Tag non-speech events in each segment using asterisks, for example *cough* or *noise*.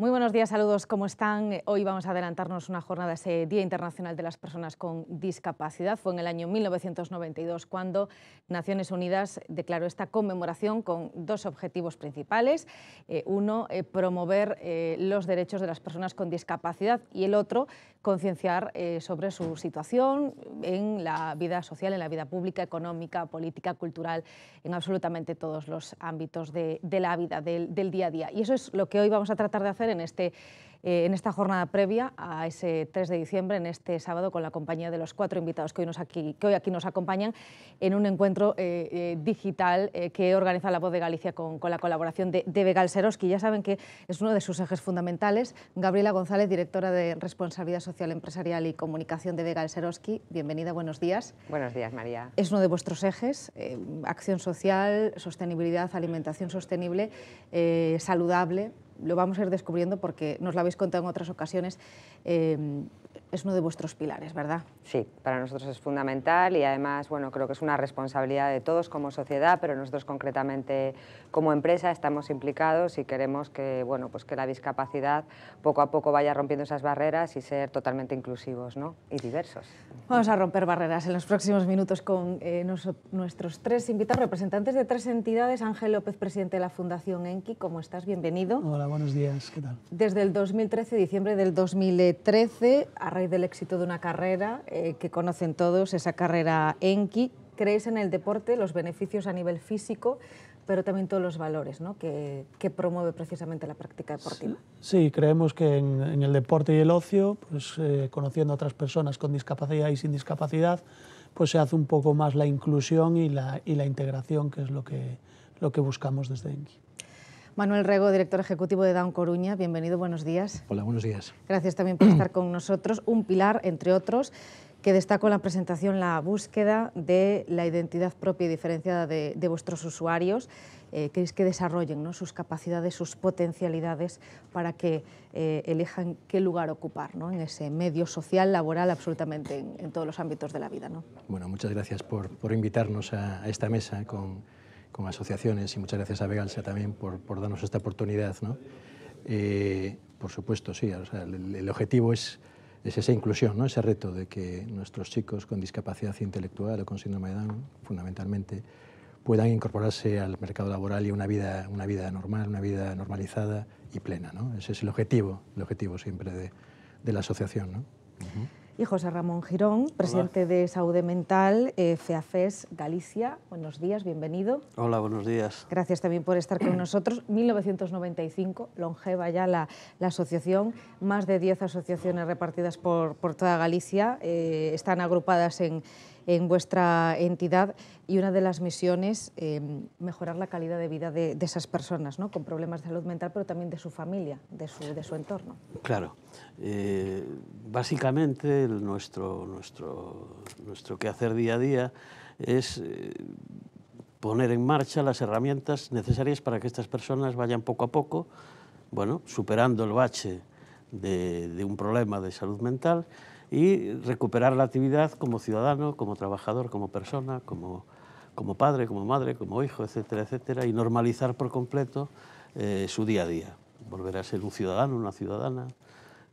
Muy buenos días, saludos, ¿cómo están? Hoy vamos a adelantarnos una jornada, ese Día Internacional de las Personas con Discapacidad. Fue en el año 1992 cuando Naciones Unidas declaró esta conmemoración con dos objetivos principales. Eh, uno, eh, promover eh, los derechos de las personas con discapacidad y el otro, concienciar sobre su situación en la vida social, en la vida pública, económica, política, cultural, en absolutamente todos los ámbitos de, la vida, del día a día. Y eso es lo que hoy vamos a tratar de hacer en este eh, en esta jornada previa a ese 3 de diciembre, en este sábado, con la compañía de los cuatro invitados que hoy, nos aquí, que hoy aquí nos acompañan en un encuentro eh, eh, digital que organiza La Voz de Galicia con, la colaboración de, de Seroski. ya saben que es uno de sus ejes fundamentales. Gabriela González, directora de Responsabilidad Social Empresarial y Comunicación de Vega Seroski. Bienvenida, buenos días. Buenos días, María. Es uno de vuestros ejes, acción social, sostenibilidad, alimentación sostenible, saludable. Lo vamos a ir descubriendo porque nos la habéis contado en otras ocasiones, eh, es uno de vuestros pilares, ¿verdad? Sí, para nosotros es fundamental y además, bueno, creo que es una responsabilidad de todos como sociedad, pero nosotros concretamente como empresa estamos implicados y queremos que, bueno, pues que la discapacidad poco a poco vaya rompiendo esas barreras y ser totalmente inclusivos, ¿no? Y diversos. Vamos a romper barreras en los próximos minutos con eh, nuestros tres invitados, representantes de tres entidades. Ángel López, presidente de la Fundación Enki, ¿cómo estás? Bienvenido. Hola, buenos días, ¿qué tal? Desde el 2013, diciembre del 2013, raíz del éxito de una carrera eh, que conocen todos, esa carrera Enki. Creéis en el deporte, los beneficios a nivel físico, pero también todos los valores ¿no? que, promueve precisamente la práctica deportiva. Sí, creemos que en, el deporte y el ocio, pues, eh, conociendo a otras personas con discapacidad y sin discapacidad, pues se hace un poco más la inclusión y la, la integración, que es lo que, lo que buscamos desde Enki. Manuel Rego, director ejecutivo de Down Coruña, bienvenido, buenos días. Hola, buenos días. Gracias también por *clears throat* estar con nosotros. Un pilar, entre otros, que destaco en la presentación la búsqueda de la identidad propia y diferenciada de, vuestros usuarios. Eh, queréis que desarrollen sus capacidades, sus potencialidades para que eh, elijan qué lugar ocupar en ese medio social, laboral, absolutamente en, todos los ámbitos de la vida. ¿no? Bueno, muchas gracias por, invitarnos a esta mesa con con asociaciones, y muchas gracias a Vegalsa también por, por darnos esta oportunidad. Eh, por supuesto, sí, el, objetivo es, es, esa inclusión, ¿no? ese reto de que nuestros chicos con discapacidad intelectual o con síndrome de Down, fundamentalmente, puedan incorporarse al mercado laboral y una vida, una vida normal, una vida normalizada y plena. Ese es el objetivo, el objetivo siempre de, la asociación y José Ramón Girón, presidente de Saúde Mental, eh, FEAFES Galicia. Buenos días, bienvenido. Hola, buenos días. Gracias también por estar con nosotros. 1995, longeva ya la, asociación, más de 10 asociaciones repartidas por, por toda Galicia, eh, están agrupadas en en vuestra entidad y una de las misiones, es em, mejorar la calidad de vida de, esas personas con problemas de salud mental, pero también de su familia, de su, entorno. Claro. Eh, básicamente nuestro, nuestro, quehacer día a día es... Eh, poner en marcha las herramientas necesarias para que estas personas vayan poco a poco, bueno, superando el bache de un problema de salud mental y recuperar la actividad como ciudadano, como trabajador, como persona, como, padre, como madre, como hijo, etcétera, etcétera, y normalizar por completo eh, su día a día, volver a ser un ciudadano, una ciudadana,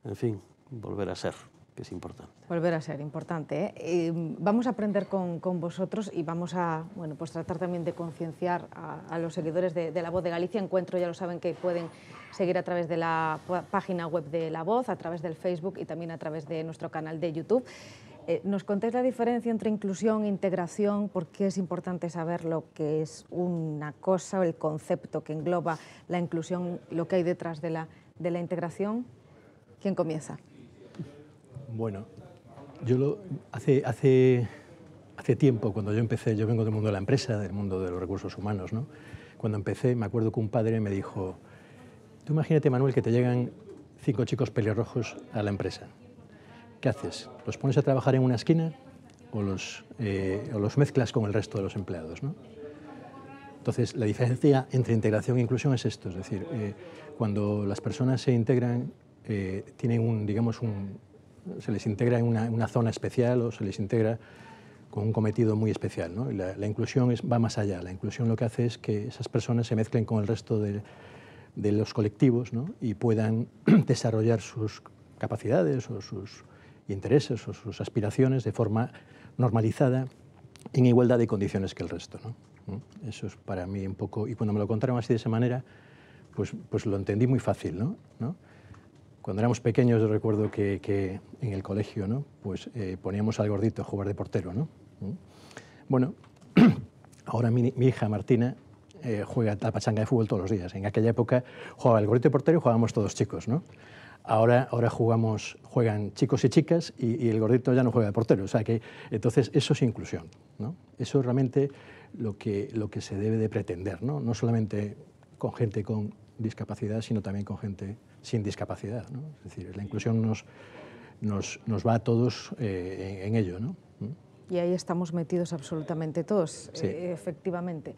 en fin, volver a ser que es importante. Volver a ser importante. ¿eh? vamos a aprender con, vosotros y vamos a bueno, pues tratar también de concienciar a, los seguidores de, La Voz de Galicia. Encuentro, ya lo saben, que pueden seguir a través de la página web de La Voz, a través del Facebook y también a través de nuestro canal de YouTube. Eh, ¿Nos contéis la diferencia entre inclusión e integración? ¿Por qué es importante saber lo que es una cosa, o el concepto que engloba la inclusión, lo que hay detrás de la, de la integración? ¿Quién comienza? Bueno, yo lo, hace, hace, hace tiempo, cuando yo empecé, yo vengo del mundo de la empresa, del mundo de los recursos humanos, ¿no? Cuando empecé, me acuerdo que un padre me dijo, tú imagínate, Manuel, que te llegan cinco chicos pelirrojos a la empresa. ¿Qué haces? ¿Los pones a trabajar en una esquina o los, eh, los mezclas con el resto de los empleados? ¿no? Entonces, la diferencia entre integración e inclusión es esto, es decir, eh, cuando las personas se integran, eh, tienen un, digamos, un, se les integra en una, zona especial o se les integra con un cometido muy especial. ¿no? la, inclusión es, va más allá. La inclusión lo que hace es que esas personas se mezclen con el resto de, los colectivos ¿no? y puedan *clears throat* desarrollar sus capacidades o sus intereses o sus aspiraciones de forma normalizada en igualdad de condiciones que el resto. ¿no? ¿Mm? Eso es para mí un poco, y cuando me lo contaron así de esa manera, pues, pues lo entendí muy fácil. ¿No? Cuando éramos pequeños yo recuerdo que, en el colegio ¿no? pues, eh, poníamos al gordito a jugar de portero. ¿no? Mm. Bueno, *clears throat* ahora mi, hija Martina eh, juega la pachanga de fútbol todos los días. En aquella época jugaba el gordito de portero y jugábamos todos chicos. ¿no? Ahora, ahora jugamos, juegan chicos y chicas y, y, el gordito ya no juega de portero. O sea que, entonces, eso es inclusión. ¿no? Eso es realmente lo que, lo que se debe de pretender, ¿no? no solamente con gente con discapacidad, sino también con gente sin discapacidad. Es decir, la inclusión nos, nos, va a todos eh, en, ello. ¿Mm? Y ahí estamos metidos absolutamente todos, eh, efectivamente.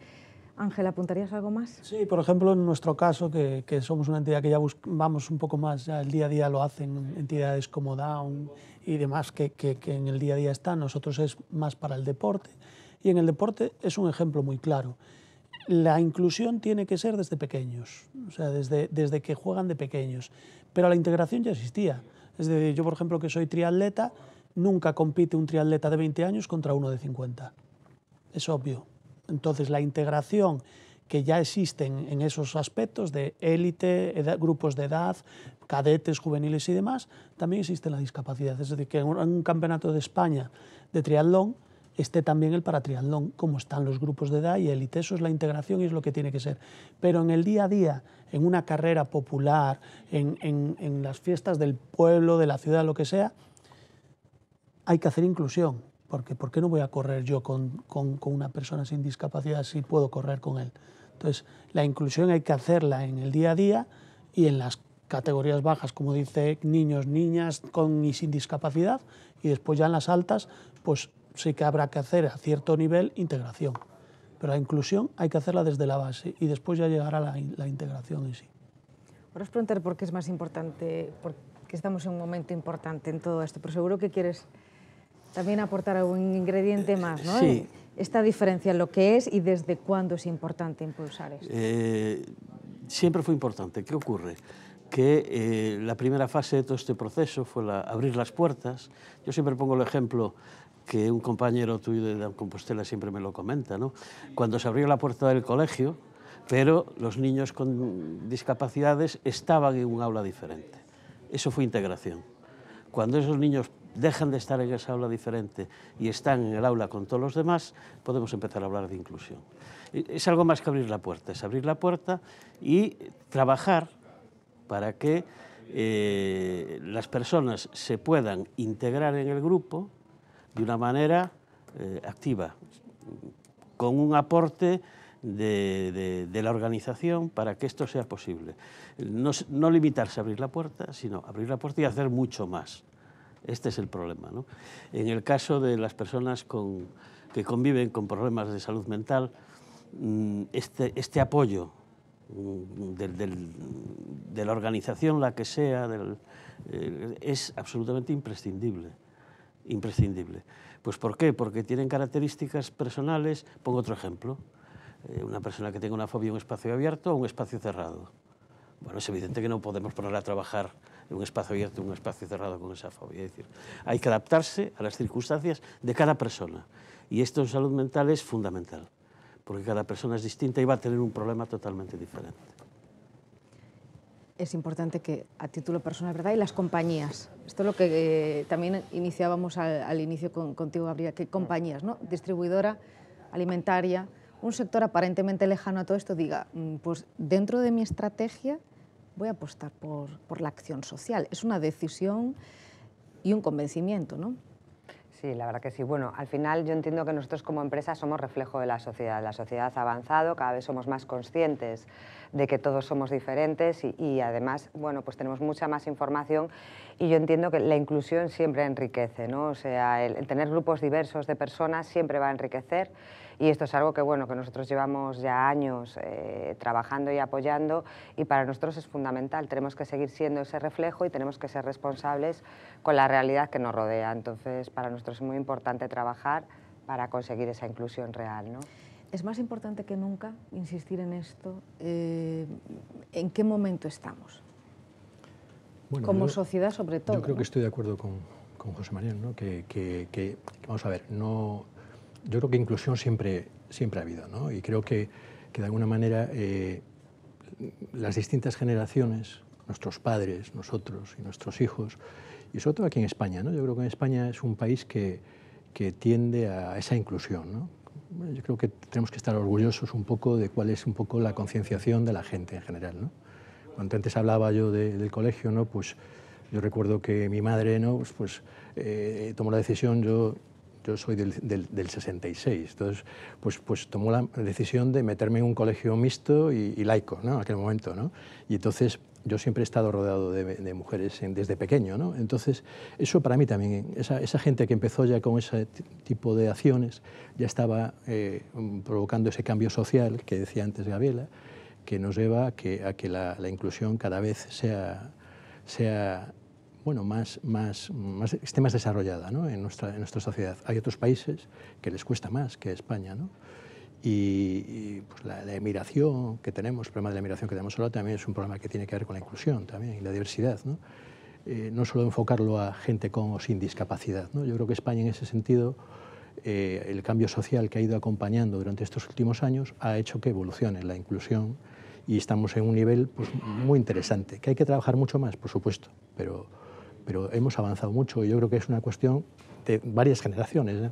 Ángel, ¿apuntarías algo más? Sí, por ejemplo, en nuestro caso, que, somos una entidad que ya vamos un poco más, ya el día a día lo hacen entidades como Down y demás, que, en el día a día están, nosotros es más para el deporte. Y en el deporte es un ejemplo muy claro la inclusión tiene que ser desde pequeños, o sea, desde, desde que juegan de pequeños. Pero la integración ya existía. Es decir, yo, por ejemplo, que soy triatleta, nunca compite un triatleta de 20 años contra uno de 50. Es obvio. Entonces, la integración que ya existen en esos aspectos de élite, grupos de edad, cadetes, juveniles y demás, también existe la discapacidad. Es decir, que en un campeonato de España de triatlón, esté también el paratriatlón, como están los grupos de edad y élite. Eso es la integración y es lo que tiene que ser. Pero en el día a día, en una carrera popular, en, las fiestas del pueblo, de la ciudad, lo que sea, hay que hacer inclusión. Porque ¿por qué no voy a correr yo con, con una persona sin discapacidad si puedo correr con él? Entonces, la inclusión hay que hacerla en el día a día y en las categorías bajas, como dice niños, niñas con y sin discapacidad, y después ya en las altas, pues sí que habrá que hacer a cierto nivel integración, pero la inclusión hay que hacerla desde la base y después ya llegará la, integración en sí. Ahora preguntar por qué es más importante, porque estamos en un momento importante en todo esto, pero seguro que quieres también aportar algún ingrediente eh, más, ¿no? Sí. Esta diferencia en lo que es y desde cuándo es importante impulsar esto. Eh, siempre fue importante. ¿Qué ocurre? que eh, la primera fase de todo este proceso fue la, abrir las puertas. Yo siempre pongo el ejemplo que un compañero tuyo de Compostela siempre me lo comenta, ¿no? Cuando se abrió la puerta del colegio, pero los niños con discapacidades estaban en un aula diferente. Eso fue integración. Cuando esos niños dejan de estar en esa aula diferente y están en el aula con todos los demás, podemos empezar a hablar de inclusión. E, es algo más que abrir la puerta, es abrir la puerta y trabajar para que eh, las personas se puedan integrar en el grupo, de una manera eh, activa, con un aporte de, la organización para que esto sea posible. No, limitarse a abrir la puerta, sino abrir la puerta y hacer mucho más. Este es el problema. En el caso de las personas que conviven con problemas de salud mental, mm, este, este, apoyo mm, de la organización, la que sea, eh, es absolutamente imprescindible imprescindible. Pues ¿por qué? Porque tienen características personales. Pongo otro ejemplo. Eh, una persona que tenga una fobia a un espacio abierto o un espacio cerrado. Bueno, es evidente que no podemos poner a trabajar en un espacio abierto, en un espacio cerrado con esa fobia. Es decir, hay que adaptarse a las circunstancias de cada persona. Y esto en salud mental es fundamental, porque cada persona es distinta y va a tener un problema totalmente diferente es importante que a título personal, ¿verdad? Y las compañías. Esto es lo que eh, también iniciábamos al, inicio contigo, Gabriela, que compañías, ¿no? Distribuidora, alimentaria, un sector aparentemente lejano a todo esto diga, mm, pues dentro de mi estrategia voy a apostar por, por la acción social. Es una decisión y un convencimiento, ¿no? Sí, la verdad que sí. Bueno, al final yo entiendo que nosotros como empresa somos reflejo de la sociedad. La sociedad ha avanzado, cada vez somos más conscientes de que todos somos diferentes y, además, bueno, pues tenemos mucha más información y yo entiendo que la inclusión siempre enriquece, ¿no? O sea, el tener grupos diversos de personas siempre va a enriquecer. Y esto es algo que, bueno, que nosotros llevamos ya años eh, trabajando y apoyando y para nosotros es fundamental. Tenemos que seguir siendo ese reflejo y tenemos que ser responsables con la realidad que nos rodea. Entonces, para nosotros es muy importante trabajar para conseguir esa inclusión real. ¿no? Es más importante que nunca insistir en esto. Eh, ¿En qué momento estamos? Como sociedad, sobre todo. Yo creo que estoy de acuerdo con, con José María, ¿no? que, vamos a ver, no, yo creo que inclusión siempre, siempre ha habido, ¿no? Y creo que, que de alguna manera eh, las distintas generaciones, nuestros padres, nosotros y nuestros hijos, y sobre todo aquí en España, ¿no? Yo creo que en España es un país que, que tiende a esa inclusión, ¿no? Yo creo que tenemos que estar orgullosos un poco de cuál es un poco la concienciación de la gente en general, ¿no? Cuando antes hablaba yo del colegio, ¿no? Pues yo recuerdo que mi madre, ¿no? Pues, pues eh, tomó la decisión, yo yo soy del, 66, entonces pues, pues tomó la decisión de meterme en un colegio mixto y, laico, En aquel momento, Y entonces yo siempre he estado rodeado de, mujeres desde pequeño, Entonces, eso para mí también, esa, gente que empezó ya con ese tipo de acciones, ya estaba eh, mm, provocando ese cambio social que decía antes Gabriela, que nos lleva a que, a que la, la, inclusión cada vez sea, sea bueno, más, más, esté más desarrollada ¿no? en, nuestra, en nuestra sociedad. Hay otros países que les cuesta más que España. Y, pues la, emigración que tenemos, el problema de la emigración que tenemos ahora también es un problema que tiene que ver con la inclusión también y la diversidad. ¿no? Eh, solo enfocarlo a gente con o sin discapacidad. ¿no? Yo creo que España en ese sentido, eh, el cambio social que ha ido acompañando durante estos últimos años ha hecho que evolucione la inclusión y estamos en un nivel pues, muy interesante, que hay que trabajar mucho más, por supuesto, pero pero hemos avanzado mucho y yo creo que es una cuestión de varias generaciones. ¿eh?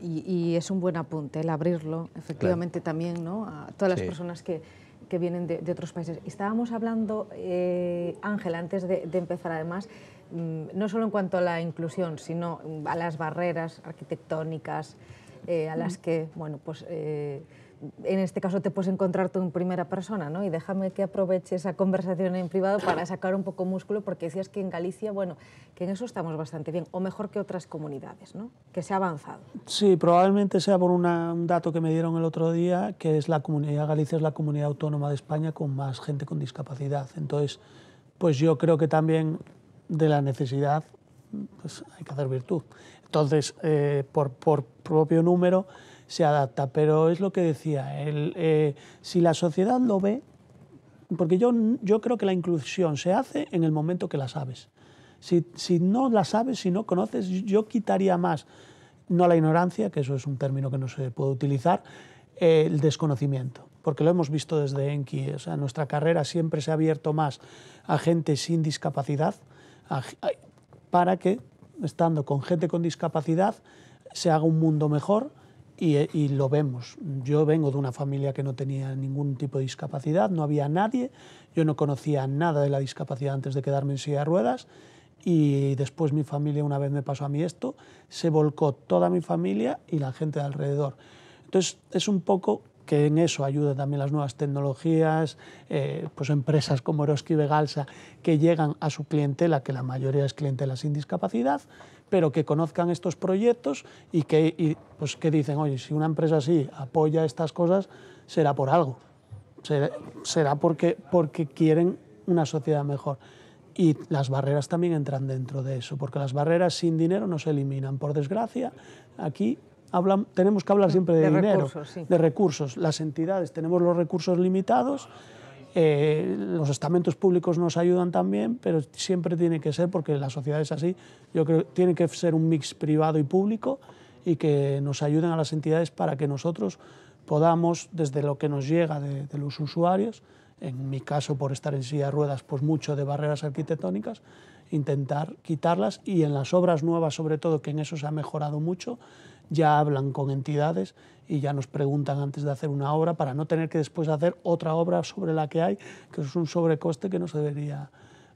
Y, es un buen apunte el abrirlo, efectivamente, también ¿no? a todas las personas que, vienen de, otros países. Estábamos hablando, eh, Ángel antes de, empezar además, mm, no solo en cuanto a la inclusión, sino a las barreras arquitectónicas eh, a las mm. que bueno, pues, en este caso te puedes encontrar tú en primera persona, ¿no? Y déjame que aproveche esa conversación en privado para sacar un poco músculo, porque decías que en Galicia, bueno, que en eso estamos bastante bien, o mejor que otras comunidades, ¿no? Que se ha avanzado. Sí, probablemente sea por un dato que me dieron el otro día, que es la comunidad, eh, Galicia es la comunidad autónoma de España con más gente con discapacidad. Entonces, pues yo creo que también de la necesidad pues hay que hacer virtud. Entonces, eh, por propio número, se adapta, pero es lo que decía, eh, si la sociedad lo ve, porque yo, yo creo que la inclusión se hace en el momento que la sabes. Si, no la sabes, si no conoces, yo quitaría más, no la ignorancia, que eso es un término que no se puede utilizar, el desconocimiento porque lo hemos visto desde Enki, o sea, nuestra carrera siempre se ha abierto más a gente sin discapacidad, para que, estando con gente con discapacidad, se haga un mundo mejor y, lo vemos. Yo vengo de una familia que no tenía ningún tipo de discapacidad, no había nadie, yo no conocía nada de la discapacidad antes de quedarme en silla de ruedas y después mi familia, una vez me pasó a mí esto, se volcó toda mi familia y la gente de alrededor. Entonces es un poco que en eso ayudan también las nuevas tecnologías, eh, pues empresas como Eroski y que llegan a su clientela, que la mayoría es clientela sin discapacidad, pero que conozcan estos proyectos y que, pues, que dicen, oye, si una empresa así apoya estas cosas, será por algo, será, porque, quieren una sociedad mejor. Y las barreras también entran dentro de eso, porque las barreras sin dinero no se eliminan. Por desgracia, aquí tenemos que hablar mm, siempre de, dinero, de recursos. Las entidades tenemos los recursos limitados eh, los estamentos públicos nos ayudan también, pero siempre tiene que ser, porque la sociedad es así, yo creo que tiene que ser un mix privado y público y que nos ayuden a las entidades para que nosotros podamos, desde lo que nos llega de, de los usuarios, en mi caso por estar en silla de ruedas, pues mucho de barreras arquitectónicas, intentar quitarlas y en las obras nuevas, sobre todo, que en eso se ha mejorado mucho, ya hablan con entidades y ya nos preguntan antes de hacer una obra para no tener que después hacer otra obra sobre la que hay, que es un sobrecoste que no se debería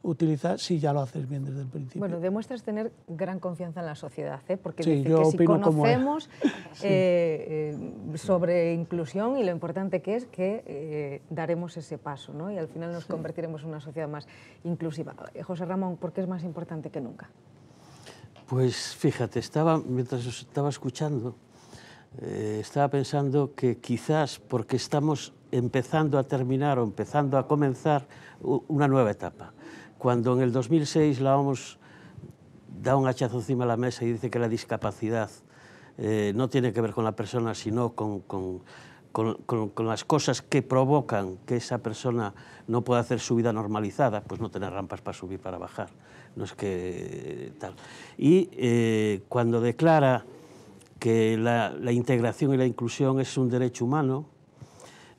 utilizar si ya lo haces bien desde el principio. Bueno, demuestras tener gran confianza en la sociedad, ¿eh? porque sí, que si conocemos *laughs* eh, eh, sobre inclusión y lo importante que es que daremos ese paso ¿no? y al final nos convertiremos en una sociedad más inclusiva. José Ramón, ¿por qué es más importante que nunca? Pues fíjate, estaba, mientras estaba escuchando, eh, estaba pensando que quizás porque estamos empezando a terminar o empezando a comenzar una nueva etapa. Cuando en el 2006 la OMS da un hachazo encima de la mesa y dice que la discapacidad eh, no tiene que ver con la persona, sino con, con, con, las cosas que provocan que esa persona no pueda hacer su vida normalizada, pues no tener rampas para subir, para bajar, no es que eh, tal. Y cuando declara que la, integración y la inclusión es un derecho humano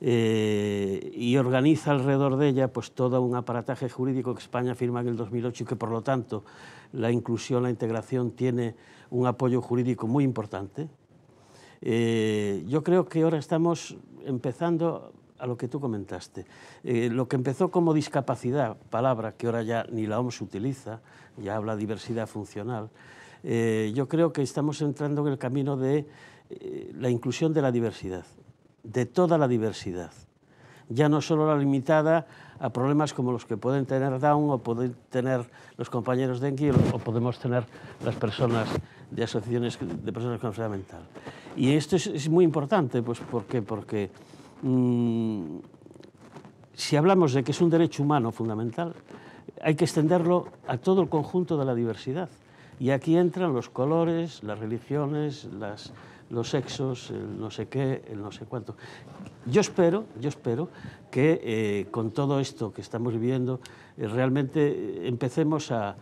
eh, y organiza alrededor de ella pues, todo un aparataje jurídico que España firma en el 2008 y que, por lo tanto, la inclusión, la integración tiene un apoyo jurídico muy importante. Eh, yo creo que ahora estamos empezando a lo que tú comentaste. Eh, lo que empezó como discapacidad, palabra que ahora ya ni la OMS utiliza, ya habla diversidad funcional, eh, yo creo que estamos entrando en el camino de eh, la inclusión de la diversidad, de toda la diversidad. Ya no solo la limitada a problemas como los que pueden tener Down o pueden tener los compañeros de o podemos tener las personas de asociaciones de personas con enfermedad mental. Y esto es, muy importante, pues qué? porque mm, si hablamos de que es un derecho humano fundamental, hay que extenderlo a todo el conjunto de la diversidad. Y aquí entran los colores, las religiones, los sexos, el no sé qué, el no sé cuánto. Yo espero, yo espero que eh, con todo esto que estamos viviendo eh, realmente eh, empecemos a,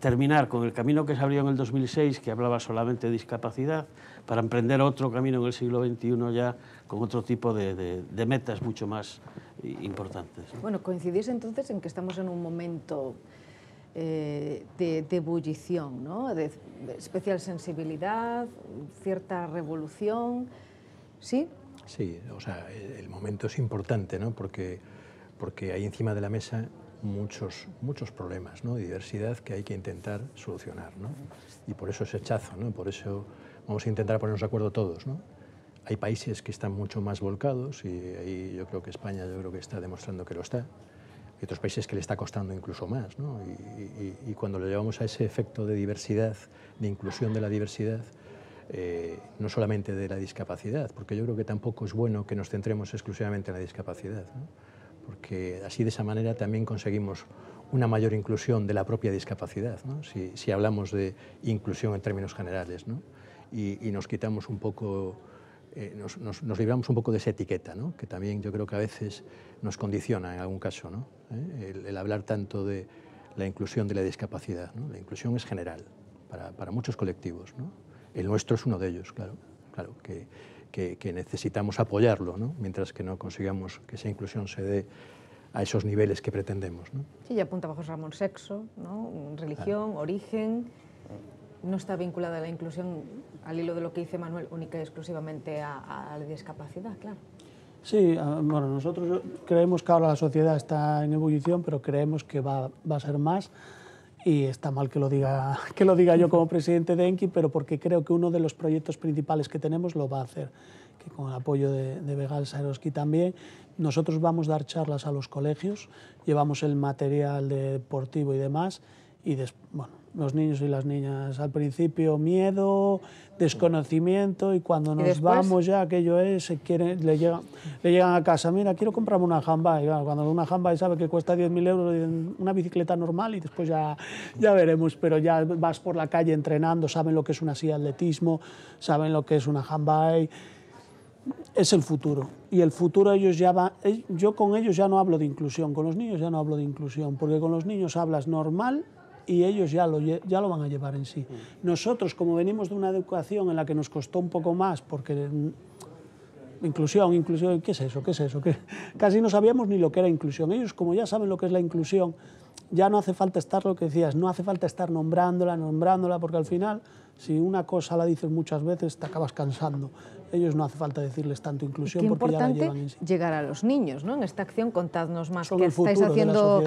terminar con el camino que se abrió en el 2006, que hablaba solamente de discapacidad, para emprender otro camino en el siglo XXI ya con otro tipo de, de metas mucho más importantes. Bueno, coincidís entonces en que estamos en un momento eh, de, ebullición, ¿no? de especial sensibilidad, cierta revolución. ¿Sí? Sí, o sea, el momento es importante, ¿no? porque, hay encima de la mesa muchos, muchos problemas ¿no? diversidad que hay que intentar solucionar. Y por eso es chazo, ¿no? por eso vamos a intentar ponernos de acuerdo todos. Hay países que están mucho más volcados y ahí yo creo que España yo creo que está demostrando que lo está y otros países que le está costando incluso más. ¿no? Y, cuando lo llevamos a ese efecto de diversidad, de inclusión de la diversidad, eh, no solamente de la discapacidad, porque yo creo que tampoco es bueno que nos centremos exclusivamente en la discapacidad, porque así de esa manera también conseguimos una mayor inclusión de la propia discapacidad, ¿no? si, hablamos de inclusión en términos generales, y, y nos quitamos un poco eh, nos, nos, libramos un poco de esa etiqueta, ¿no? que también yo creo que a veces nos condiciona en algún caso, ¿no? ¿Eh? el, hablar tanto de la inclusión de la discapacidad. ¿no? La inclusión es general para, muchos colectivos. El nuestro es uno de ellos, claro, claro que, necesitamos apoyarlo, mientras que no consigamos que esa inclusión se dé a esos niveles que pretendemos. Sí, ya apunta bajo Ramón, sexo, religión, origen, no está vinculada a la inclusión, al hilo de lo que dice Manuel, única y exclusivamente a, la discapacidad, claro. Sí, bueno, nosotros creemos que ahora la sociedad está en ebullición, pero creemos que va, a ser más. Y está mal que lo, diga, *laughs* que lo diga yo como presidente de Enki, pero porque creo que uno de los proyectos principales que tenemos lo va a hacer, que con el apoyo de, de Begal también. Nosotros vamos a dar charlas a los colegios, llevamos el material deportivo y demás, y después, bueno, los niños y las niñas. Al principio miedo, desconocimiento y cuando nos vamos ya aquello es, se le, llegan, le llegan a casa, mira, quiero comprarme una handbike. cuando una handbike sabe que cuesta 10.000 euros, una bicicleta normal y después ya, ya veremos, pero ya vas por la calle entrenando, saben lo que es una silla atletismo, saben lo que es una handbike. Es el futuro y el futuro ellos ya van, eh, yo con ellos ya no hablo de inclusión, con los niños ya no hablo de inclusión, porque con los niños hablas normal y ellos ya lo, ya lo van a llevar en sí. Nosotros, como venimos de una educación en la que nos costó un poco más, porque mm, inclusión, inclusión, ¿qué es eso? ¿Qué es eso? ¿Qué? *laughs* Casi no sabíamos ni lo que era inclusión. Ellos, como ya saben lo que es la inclusión, ya no hace falta estar, lo que decías, no hace falta estar nombrándola, nombrándola, porque al final, si una cosa la dices muchas veces, te acabas cansando. Ellos no hace falta decirles tanto inclusión porque ya la llevan sí. llegar a los niños, ¿no? En esta acción contadnos más ¿Qué estáis haciendo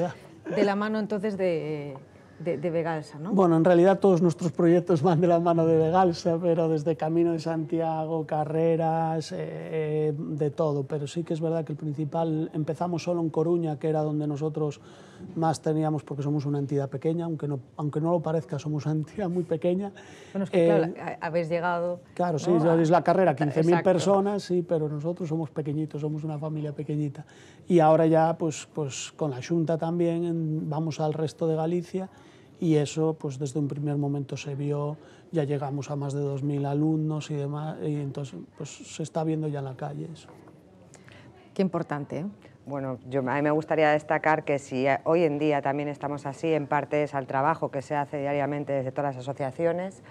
de la mano entonces de de, ¿no? Bueno, en realidad todos nuestros proyectos van de la mano de Vegalsa, pero desde Camino de Santiago, carreras, eh, eh, de todo. Pero sí que es verdad que el principal, empezamos solo en Coruña, que era donde nosotros más teníamos, porque somos una entidad pequeña, aunque no, aunque no lo parezca, somos una entidad muy pequeña. Bueno, es que eh, habéis llegado... Claro, sí, es la carrera, 15.000 personas, sí, pero nosotros somos pequeñitos, somos una familia pequeñita. Y ahora ya, pues, pues con la Junta también, vamos al resto de Galicia y eso pues desde un primer momento se vio, ya llegamos a más de 2.000 alumnos y demás, y entonces pues se está viendo ya en la calle eso. Qué importante. ¿eh? Bueno, yo, a mí me gustaría destacar que si eh, hoy en día también estamos así, en parte es al trabajo que se hace diariamente desde todas las asociaciones.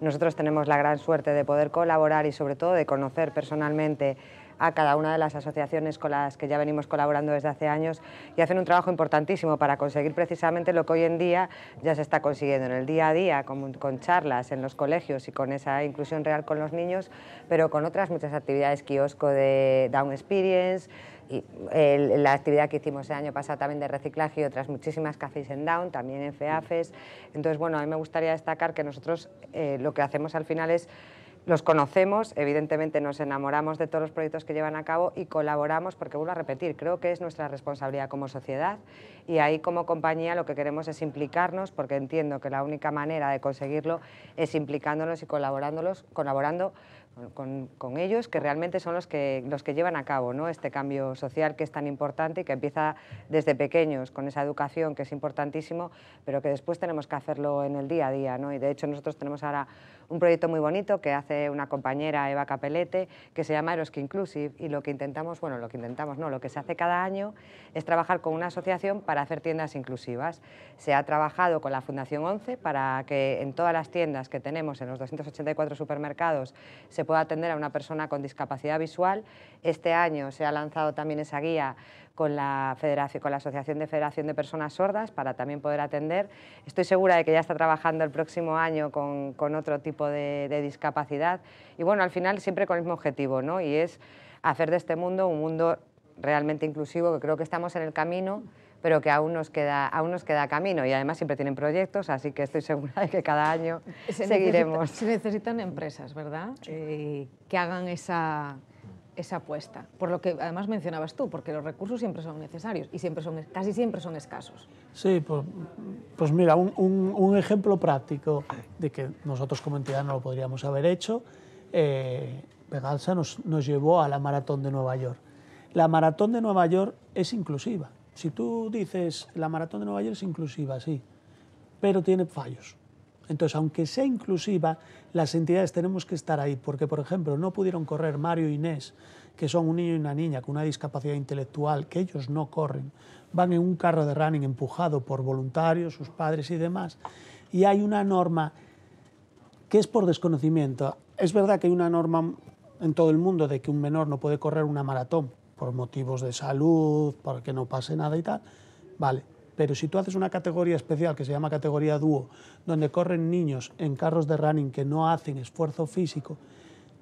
Nosotros tenemos la gran suerte de poder colaborar y sobre todo de conocer personalmente a cada una de las asociaciones con las que ya venimos colaborando desde hace años y hacen un trabajo importantísimo para conseguir precisamente lo que hoy en día ya se está consiguiendo en el día a día, con, charlas en los colegios y con esa inclusión real con los niños, pero con otras muchas actividades, kiosco de Down Experience, y, la actividad que hicimos el año pasado también de reciclaje y otras muchísimas cafés en Down, también en FEAFES. Entonces, bueno, a mí me gustaría destacar que nosotros eh, lo que hacemos al final es los conocemos, evidentemente nos enamoramos de todos los proyectos que llevan a cabo y colaboramos, porque vuelvo a repetir, creo que es nuestra responsabilidad como sociedad y ahí como compañía lo que queremos es implicarnos, porque entiendo que la única manera de conseguirlo es implicándonos y colaborándolos, colaborando con, con, ellos, que realmente son los que, los que llevan a cabo ¿no? este cambio social que es tan importante y que empieza desde pequeños, con esa educación que es importantísimo, pero que después tenemos que hacerlo en el día a día. ¿no? Y de hecho nosotros tenemos ahora un proyecto muy bonito que hace una compañera, Eva Capelete, que se llama Eroski Inclusive y lo que intentamos, bueno, lo que intentamos no, lo que se hace cada año es trabajar con una asociación para hacer tiendas inclusivas. Se ha trabajado con la Fundación 11 para que en todas las tiendas que tenemos, en los 284 supermercados, se pueda atender a una persona con discapacidad visual este año se ha lanzado también esa guía con la, Federación, con la Asociación de Federación de Personas Sordas para también poder atender. Estoy segura de que ya está trabajando el próximo año con, otro tipo de, discapacidad y bueno, al final siempre con el mismo objetivo ¿no? y es hacer de este mundo un mundo realmente inclusivo, que creo que estamos en el camino, pero que aún nos queda, aún nos queda camino y además siempre tienen proyectos, así que estoy segura de que cada año seguiremos. se necesitan empresas, ¿verdad? Eh, que hagan esa, esa apuesta, por lo que además mencionabas tú, porque los recursos siempre son necesarios y siempre son, casi siempre son escasos. Sí, pues, pues mira, un, ejemplo práctico de que nosotros como entidad no lo podríamos haber hecho, eh, Pegalsa nos, nos llevó a la Maratón de Nueva York. La Maratón de Nueva York es inclusiva. Si tú dices, la Maratón de Nueva York es inclusiva, sí, pero tiene fallos. Entonces, aunque sea inclusiva, las entidades tenemos que estar ahí, porque, por ejemplo, no pudieron correr Mario e Inés, que son un niño y una niña con una discapacidad intelectual, que ellos no corren, van en un carro de running empujado por voluntarios, sus padres y demás, y hay una norma que es por desconocimiento. Es verdad que hay una norma en todo el mundo de que un menor no puede correr una maratón por motivos de salud, para que no pase nada y tal, vale, pero si tú haces una categoría especial que se llama categoría dúo, donde corren niños en carros de running que no hacen esfuerzo físico,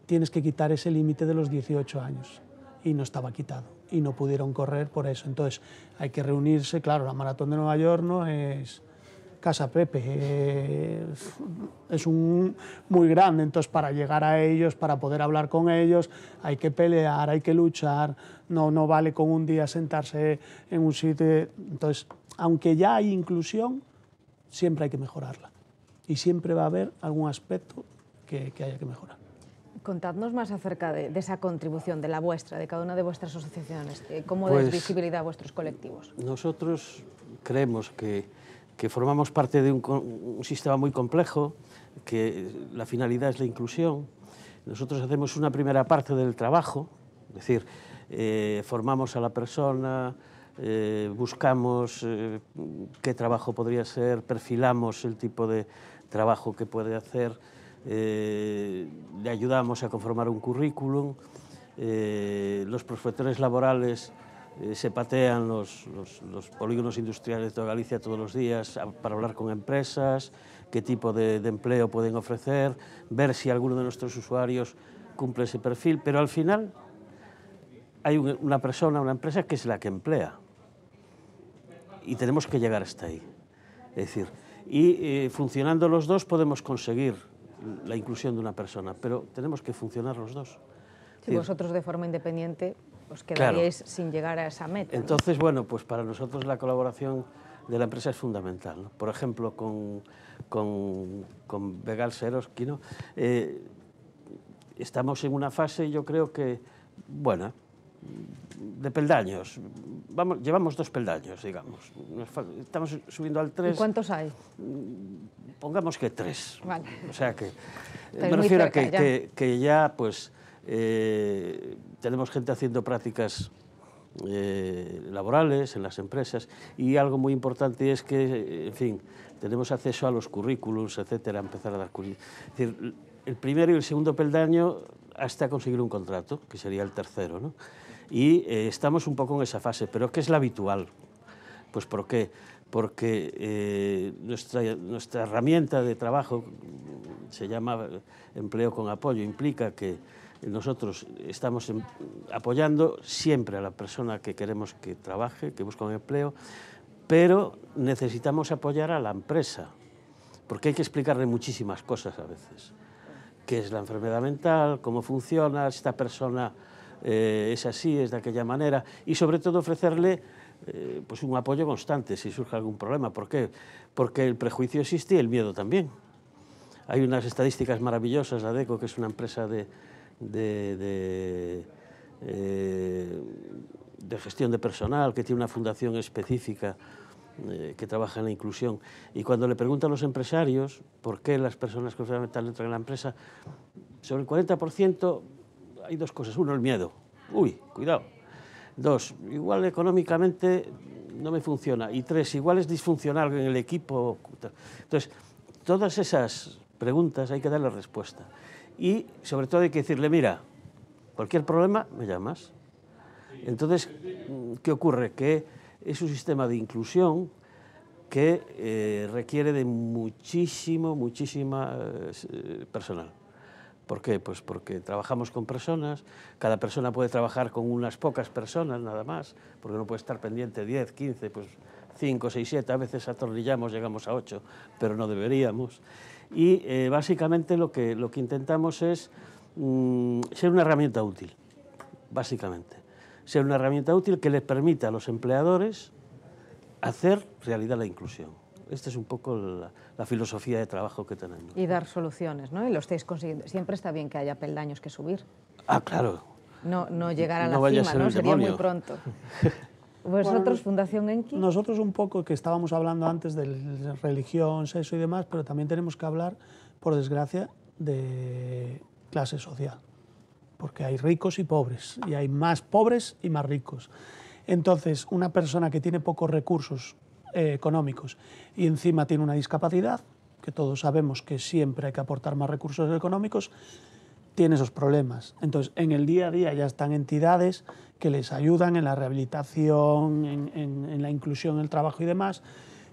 tienes que quitar ese límite de los 18 años. Y no estaba quitado. Y no pudieron correr por eso. Entonces hay que reunirse. Claro, la maratón de Nueva York no es Casa Pepe. es un, muy grande. Entonces para llegar a ellos, para poder hablar con ellos, hay que pelear, hay que luchar. No, no vale con un día sentarse en un sitio. Entonces aunque ya hay inclusión, siempre hay que mejorarla y siempre va a haber algún aspecto que, haya que mejorar. Contadnos más acerca de, esa contribución, de la vuestra, de cada una de vuestras asociaciones. Eh, ¿Cómo pues, dais visibilidad a vuestros colectivos? Nosotros creemos que, formamos parte de un, sistema muy complejo, que la finalidad es la inclusión. Nosotros hacemos una primera parte del trabajo, es decir, eh, formamos a la persona, eh, buscamos eh, qué trabajo podría ser, perfilamos el tipo de trabajo que puede hacer, eh, le ayudamos a conformar un currículum, los profesores laborales se patean los, polígonos industriales de toda Galicia todos los días para hablar con empresas, qué tipo de empleo pueden ofrecer, ver si alguno de nuestros usuarios cumple ese perfil, pero al final hay una persona, una empresa que es la que emplea y tenemos que llegar hasta ahí. Es decir, y eh, funcionando los dos podemos conseguir la inclusión de una persona, pero tenemos que funcionar los dos. Si vosotros de forma independiente os quedaríais sin llegar a esa meta. Entonces, bueno, pues para nosotros la colaboración de la empresa es fundamental. Por ejemplo, con, con, con Begal ¿no? Eh, estamos en una fase, yo creo que bueno de peldaños. Vamos, llevamos dos peldaños, digamos. Estamos subiendo al tres ¿Cuántos hay? Pongamos que tres. O sea que. Eh, me refiero a que ya. Que, ya, pues, eh, tenemos gente haciendo prácticas eh, laborales en las empresas y algo muy importante es que, en fin, tenemos acceso a los currículums, etcétera, empezar a dar decir, el primero y el segundo peldaño hasta conseguir un contrato, que sería el tercero, ¿no? y eh, estamos un poco en esa fase, pero ¿qué es la habitual? Pues ¿por qué? Porque eh, nuestra, herramienta de trabajo se llama eh, empleo con apoyo, implica que nosotros estamos em, apoyando siempre a la persona que queremos que trabaje, que busca un empleo, pero necesitamos apoyar a la empresa, porque hay que explicarle muchísimas cosas a veces. ¿Qué es la enfermedad mental? ¿Cómo funciona? ¿Esta persona eh, es así, es de aquella manera, y sobre todo ofrecerle eh, pues un apoyo constante si surge algún problema. ¿Por qué? Porque el prejuicio existe y el miedo también. Hay unas estadísticas maravillosas, la DECO, que es una empresa de, de, eh, gestión de personal, que tiene una fundación específica que trabaja en la inclusión. Y cuando le preguntan a los empresarios por qué las personas con enfermedad mental entran en la empresa, sobre el 40% hay dos cosas. Uno, el miedo. Uy, cuidado. Dos, igual económicamente no me funciona. Y tres, igual es disfuncional en el equipo. Entonces, todas esas preguntas hay que darle respuesta. Y sobre todo hay que decirle, mira, cualquier problema me llamas. Entonces, ¿qué ocurre? Que es un sistema de inclusión que eh, requiere de muchísimo, muchísima eh, personal. ¿Por qué? Pues porque trabajamos con personas, cada persona puede trabajar con unas pocas personas nada más, porque no puede estar pendiente 10, 15, pues 5, 6, 7, a veces atornillamos, llegamos a 8, pero no deberíamos. Y eh, básicamente lo que, lo que intentamos es mm, ser una herramienta útil, básicamente. Ser una herramienta útil que les permita a los empleadores hacer realidad la inclusión. Esta es un poco la, filosofía de trabajo que tenemos. Y dar soluciones, ¿no? Y lo estáis consiguiendo. Siempre está bien que haya peldaños que subir. Ah, claro. No, no llegar a la cima, ¿no? Sería muy pronto. *laughs* ¿Vosotros, Fundación Enki? Nosotros un poco, que estábamos hablando antes de religión, sexo y demás, pero también tenemos que hablar, por desgracia, de clase social. Porque hay ricos y pobres, y hay más pobres y más ricos. Entonces, una persona que tiene pocos recursos eh, económicos. Y encima tiene una discapacidad, que todos sabemos que siempre hay que aportar más recursos económicos, tiene esos problemas. Entonces, en el día a día ya están entidades que les ayudan en la rehabilitación, en, la inclusión en el trabajo y demás.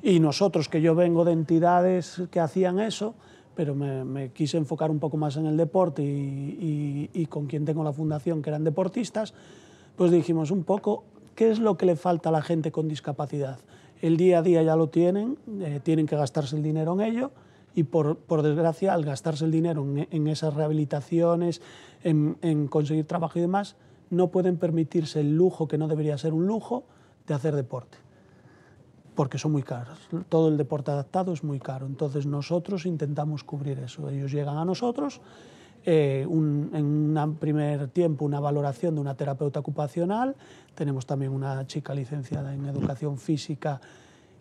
Y nosotros, que yo vengo de entidades que hacían eso, pero me, quise enfocar un poco más en el deporte y, con quien tengo la fundación, que eran deportistas, pues dijimos un poco qué es lo que le falta a la gente con discapacidad el día a día ya lo tienen, eh, tienen que gastarse el dinero en ello y por, desgracia al gastarse el dinero en, esas rehabilitaciones, en, conseguir trabajo y demás, no pueden permitirse el lujo que no debería ser un lujo de hacer deporte, porque son muy caros. Todo el deporte adaptado es muy caro, entonces nosotros intentamos cubrir eso. Ellos llegan a nosotros eh, un, en un primer tiempo una valoración de una terapeuta ocupacional, tenemos también una chica licenciada en educación física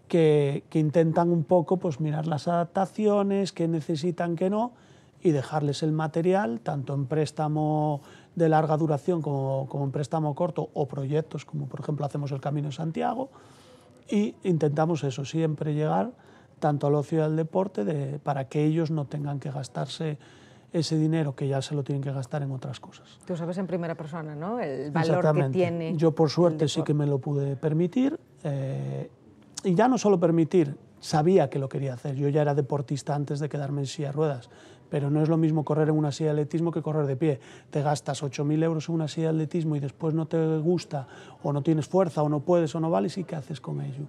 que, intentan un poco pues, mirar las adaptaciones, qué necesitan, que no, y dejarles el material, tanto en préstamo de larga duración como, como en préstamo corto o proyectos, como por ejemplo hacemos el Camino de Santiago, y intentamos eso, siempre llegar tanto al ocio y al deporte para que ellos no tengan que gastarse ese dinero que ya se lo tienen que gastar en otras cosas. Tú sabes en primera persona, ¿no? El valor que tiene. Yo por suerte sí que me lo pude permitir eh, y ya no solo permitir, sabía que lo quería hacer. Yo ya era deportista antes de quedarme en silla de ruedas, pero no es lo mismo correr en una silla de atletismo que correr de pie. Te gastas 8.000 euros en una silla de atletismo y después no te gusta o no tienes fuerza o no puedes o no vales y qué haces con ello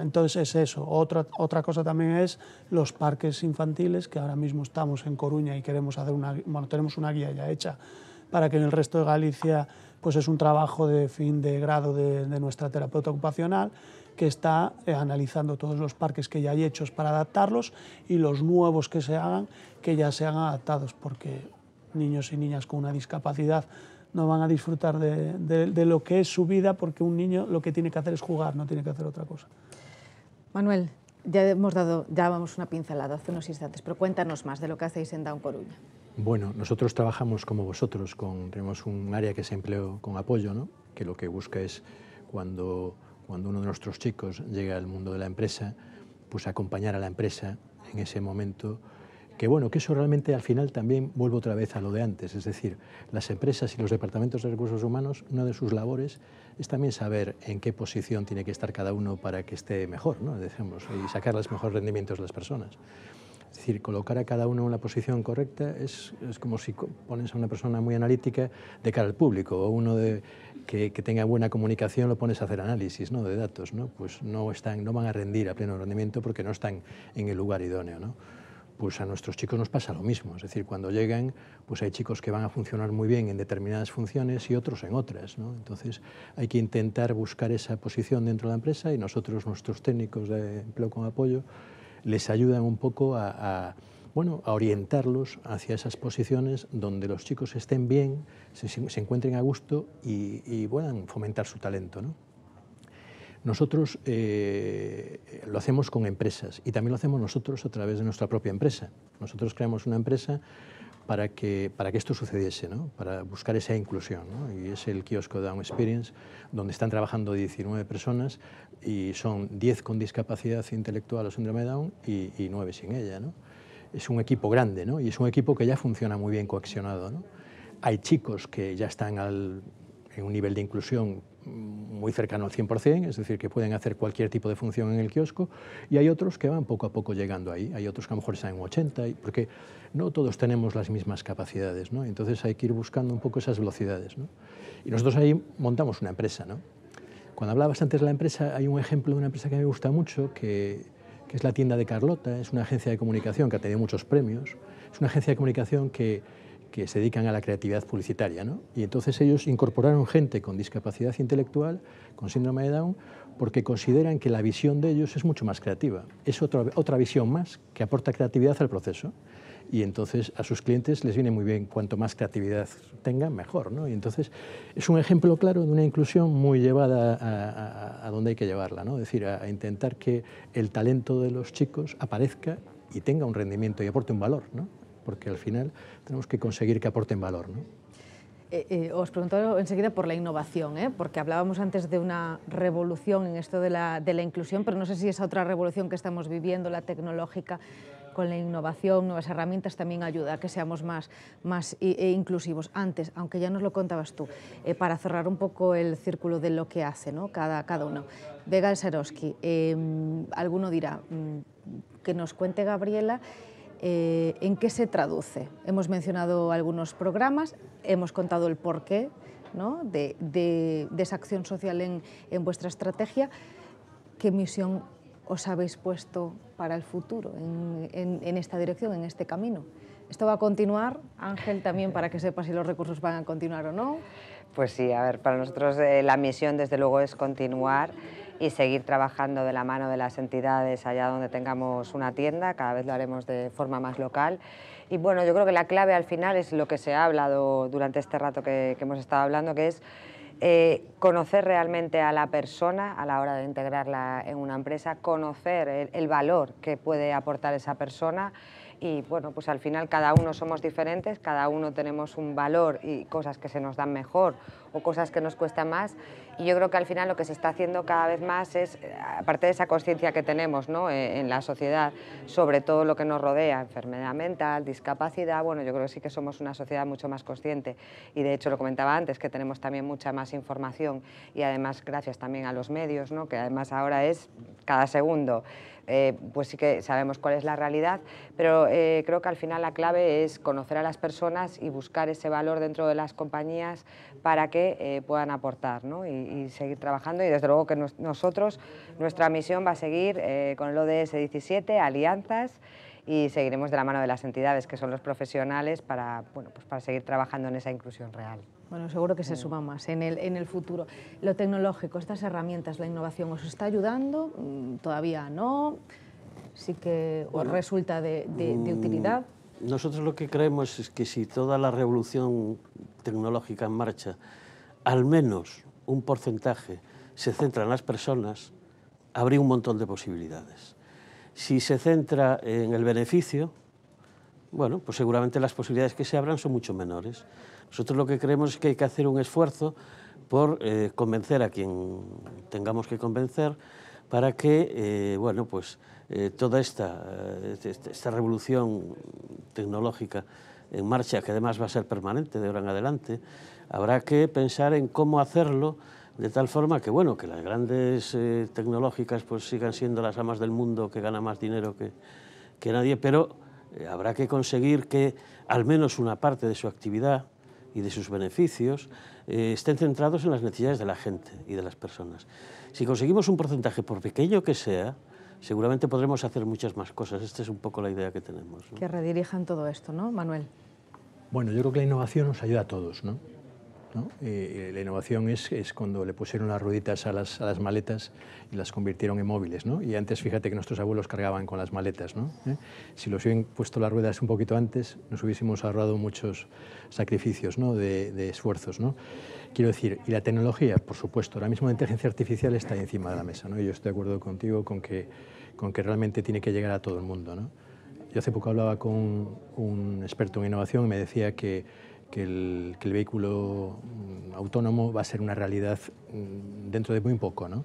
entonces es eso. Otra, otra cosa también es los parques infantiles, que ahora mismo estamos en Coruña y queremos hacer una, bueno, tenemos una guía ya hecha para que en el resto de Galicia pues es un trabajo de fin de grado de, nuestra terapeuta ocupacional que está eh, analizando todos los parques que ya hay hechos para adaptarlos y los nuevos que se hagan, que ya se adaptados, porque niños y niñas con una discapacidad no van a disfrutar de, lo que es su vida porque un niño lo que tiene que hacer es jugar, no tiene que hacer otra cosa. Manuel, ya hemos dado, ya vamos una pincelada hace unos instantes, pero cuéntanos más de lo que hacéis en Down Coruña. Bueno, nosotros trabajamos como vosotros, con, tenemos un área que se empleo con apoyo, ¿no? que lo que busca es cuando, cuando uno de nuestros chicos llega al mundo de la empresa, pues acompañar a la empresa en ese momento que bueno, que eso realmente al final también vuelvo otra vez a lo de antes, es decir, las empresas y los departamentos de recursos humanos, una de sus labores es también saber en qué posición tiene que estar cada uno para que esté mejor, ¿no? y sacar los mejores rendimientos a las personas. Es decir, colocar a cada uno en la posición correcta es, es, como si pones a una persona muy analítica de cara al público, o uno de, que, que, tenga buena comunicación lo pones a hacer análisis ¿no? de datos, ¿no? pues no, están, no van a rendir a pleno rendimiento porque no están en el lugar idóneo. ¿no? pues a nuestros chicos nos pasa lo mismo. Es decir, cuando llegan, pues hay chicos que van a funcionar muy bien en determinadas funciones y otros en otras. ¿no? Entonces hay que intentar buscar esa posición dentro de la empresa y nosotros, nuestros técnicos de empleo con apoyo, les ayudan un poco a, bueno, a orientarlos hacia esas posiciones donde los chicos estén bien, se, encuentren a gusto y, y puedan fomentar su talento. ¿no? Nosotros eh, lo hacemos con empresas y también lo hacemos nosotros a través de nuestra propia empresa. Nosotros creamos una empresa para que, para que esto sucediese, para buscar esa inclusión. Y es el kiosco Down Experience, donde están trabajando 19 personas y son 10 con discapacidad intelectual o síndrome de Down y, 9 sin ella. Es un equipo grande ¿no? y es un equipo que ya funciona muy bien coaccionado. Hay chicos que ya están en un nivel de inclusión muy cercano al 100%, es decir, que pueden hacer cualquier tipo de función en el kiosco, y hay otros que van poco a poco llegando ahí, hay otros que a lo mejor están en 80, porque no todos tenemos las mismas capacidades, ¿no? entonces hay que ir buscando un poco esas velocidades. ¿no? Y nosotros ahí montamos una empresa. ¿no? Cuando hablabas antes de la empresa, hay un ejemplo de una empresa que me gusta mucho, que, que es la tienda de Carlota, es una agencia de comunicación que ha tenido muchos premios, es una agencia de comunicación que que se dedican a la creatividad publicitaria. ¿no? Y entonces ellos incorporaron gente con discapacidad intelectual, con síndrome de Down, porque consideran que la visión de ellos es mucho más creativa. Es otra, otra visión más que aporta creatividad al proceso. Y entonces a sus clientes les viene muy bien, cuanto más creatividad tengan, mejor. ¿no? Y entonces es un ejemplo claro de una inclusión muy llevada a, donde hay que llevarla, ¿no? es decir, a, a intentar que el talento de los chicos aparezca y tenga un rendimiento y aporte un valor. ¿no? porque al final tenemos que conseguir que aporten valor. ¿no? Eh, eh, os pregunto enseguida por la innovación, ¿eh? porque hablábamos antes de una revolución en esto de la, de la inclusión, pero no sé si esa otra revolución que estamos viviendo, la tecnológica, con la innovación, nuevas herramientas, también ayuda a que seamos más, más e inclusivos. Antes, aunque ya nos lo contabas tú, eh, para cerrar un poco el círculo de lo que hace ¿no? cada, cada uno. Vega Saroski. Em, alguno dirá, mm, que nos cuente Gabriela eh, en qué se traduce. Hemos mencionado algunos programas, hemos contado el porqué de, esa acción social en, vuestra estrategia. ¿Qué misión os habéis puesto para el futuro en, esta dirección, en este camino. ¿Esto va a continuar, Ángel, también para que sepa si los recursos van a continuar o no? Pues sí, a ver, para nosotros eh, la misión desde luego es continuar y seguir trabajando de la mano de las entidades allá donde tengamos una tienda, cada vez lo haremos de forma más local. Y bueno, yo creo que la clave al final es lo que se ha hablado durante este rato que, hemos estado hablando, que es eh, conocer realmente a la persona a la hora de integrarla en una empresa, conocer el valor que puede aportar esa persona y bueno, pues al final cada uno somos diferentes, cada uno tenemos un valor y cosas que se nos dan mejor o cosas que nos cuestan más y yo creo que al final lo que se está haciendo cada vez más es, eh, aparte de esa conciencia que tenemos ¿no? Eh, en la sociedad sobre todo lo que nos rodea, enfermedad mental, discapacidad, bueno, yo creo que sí que somos una sociedad mucho más consciente y de hecho lo comentaba antes que tenemos también mucha más información y además gracias también a los medios, ¿no? que además ahora es cada segundo. Eh, pues sí que sabemos cuál es la realidad, pero eh, creo que al final la clave es conocer a las personas y buscar ese valor dentro de las compañías para que eh, puedan aportar y, seguir trabajando. Y desde luego que nosotros, nuestra misión va a seguir con el ODS 17, alianzas, y seguiremos de la mano de las entidades que son los profesionales para pues seguir trabajando en esa inclusión real. Bueno, seguro que se suma más en el, en el futuro. Lo tecnológico, estas herramientas, la innovación, ¿os está ayudando? Mm, todavía no. Sí que os resulta de, de, mm, utilidad. Nosotros lo que creemos es que si toda la revolución tecnológica en marcha, al menos un porcentaje, se centra en las personas, habría un montón de posibilidades. Si se centra en el beneficio, bueno, pues seguramente las posibilidades que se abran son mucho menores. Nosotros lo que creemos es que hay que hacer un esfuerzo por eh, convencer a quien tengamos que convencer para que eh, bueno, pues, eh, toda esta, este, este, esta revolución tecnológica en marcha, que además va a ser permanente de ahora en adelante, habrá que pensar en cómo hacerlo de tal forma que, bueno, que las grandes tecnológicas pues, sigan siendo las amas del mundo que ganan más dinero que, nadie, pero habrá que conseguir que al menos una parte de su actividad y de sus beneficios eh, estén centrados en las necesidades de la gente y de las personas. Si conseguimos un porcentaje, por pequeño que sea, seguramente podremos hacer muchas más cosas. Esta es un poco la idea que tenemos. Que redirijan todo esto, ¿no, Manuel? Bueno, yo creo que la innovación nos ayuda a todos, ¿no? Eh, la innovación es, es, cuando le pusieron las rueditas a las, maletas y las convirtieron en móviles. Y antes, fíjate que nuestros abuelos cargaban con las maletas. ¿Eh? Si los hubieran puesto las ruedas un poquito antes, nos hubiésemos ahorrado muchos sacrificios de, esfuerzos. ¿no? Quiero decir, y la tecnología, por supuesto, ahora mismo la inteligencia artificial está encima de la mesa. ¿no? Yo estoy de acuerdo contigo con que, con que realmente tiene que llegar a todo el mundo. Yo hace poco hablaba con un experto en innovación y me decía que que el, vehículo mm, autónomo va a ser una realidad mm, dentro de muy poco. ¿no?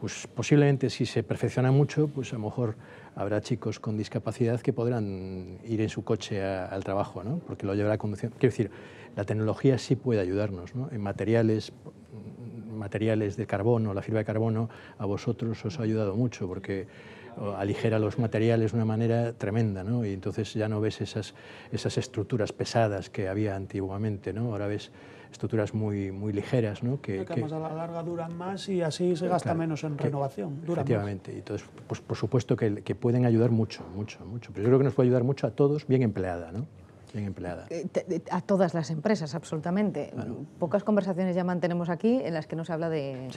Pues posiblemente si se perfecciona mucho, pues a lo mejor habrá chicos con discapacidad que podrán ir en su coche al trabajo, ¿no? porque lo llevará conducción. Quiero decir, la tecnología sí puede ayudarnos ¿no? en materiales, mm, materiales de carbono, la fibra de carbono a vosotros os ha ayudado mucho porque aligera los materiales de una manera tremenda, ¿no? Y entonces ya no ves esas, esas estructuras pesadas que había antiguamente, ¿no? Ahora ves estructuras muy, muy ligeras, ¿no? Que, a la larga duran más y así se gasta menos en renovación. efectivamente, entonces, pues por supuesto que, pueden ayudar mucho, mucho, mucho. Pero yo creo que nos puede ayudar mucho a todos, bien empleada, ¿no? Bien empleada. Eh, eh, a todas las empresas, absolutamente. Pocas conversaciones ya mantenemos aquí en las que no se habla de,